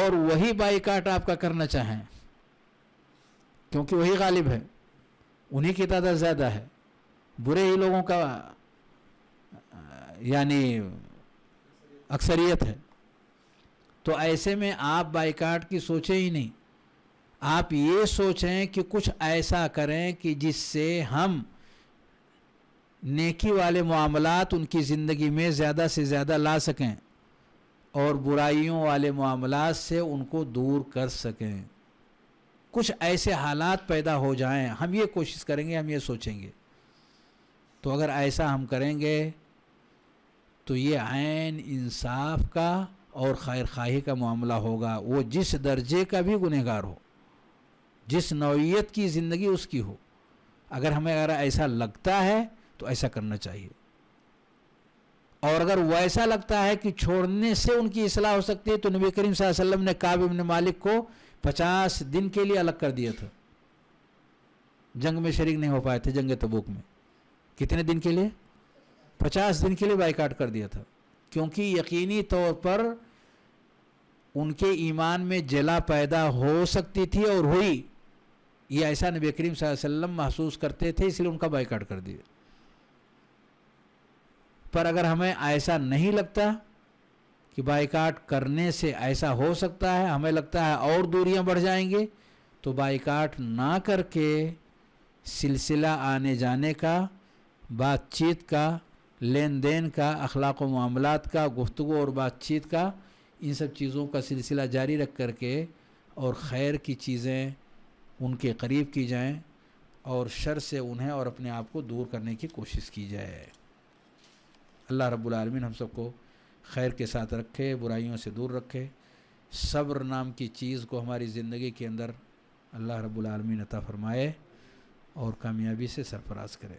और वही बाइकाट आपका करना चाहें क्योंकि वही गालिब है उन्हीं की तादाद ज़्यादा है बुरे ही लोगों का यानी अक्सरियत है तो ऐसे में आप बाइकाट की सोचे ही नहीं आप ये सोचें कि कुछ ऐसा करें कि जिससे हम नेकी वाले मामलात उनकी ज़िंदगी में ज़्यादा से ज़्यादा ला सकें और बुराइयों वाले मामलात से उनको दूर कर सकें कुछ ऐसे हालात पैदा हो जाएं हम ये कोशिश करेंगे हम ये सोचेंगे तो अगर ऐसा हम करेंगे तो ये आन इंसाफ का और खैर खाही का मामला होगा वो जिस दर्जे का भी गुनहगार हो जिस नौीयत की ज़िंदगी उसकी हो अगर हमें अगर ऐसा लगता है तो ऐसा करना चाहिए और अगर वैसा लगता है कि छोड़ने से उनकी असलाह हो सकती है तो नबी करीम वसल्लम ने काब इबन मालिक को पचास दिन के लिए अलग कर दिया था जंग में शरीक नहीं हो पाए थे जंग तबूक में कितने दिन के लिए पचास दिन के लिए बाइकाट कर दिया था क्योंकि यकीनी तौर पर उनके ईमान में जला पैदा हो सकती थी और हुई ये ऐसा नबी करीम वसल्लम महसूस करते थे इसलिए उनका बाइकाट कर दिया पर अगर हमें ऐसा नहीं लगता कि बाइकाट करने से ऐसा हो सकता है हमें लगता है और दूरियां बढ़ जाएंगे तो बाइकाट ना करके सिलसिला आने जाने का बातचीत का लेन देन का अखलाक मामलत का गुफ्तु और बातचीत का इन सब चीज़ों का सिलसिला जारी रख कर के और खैर की चीज़ें उनके करीब की जाएँ और शर से उन्हें और अपने आप को दूर करने की कोशिश की जाए अल्लाह रब्बुल हम सबको खैर के साथ रखे बुराइयों से दूर रखे सब्र नाम की चीज़ को हमारी ज़िंदगी के अंदर अल्लाह रब्बुल अता फ़रमाए और कामयाबी से सरफराज करें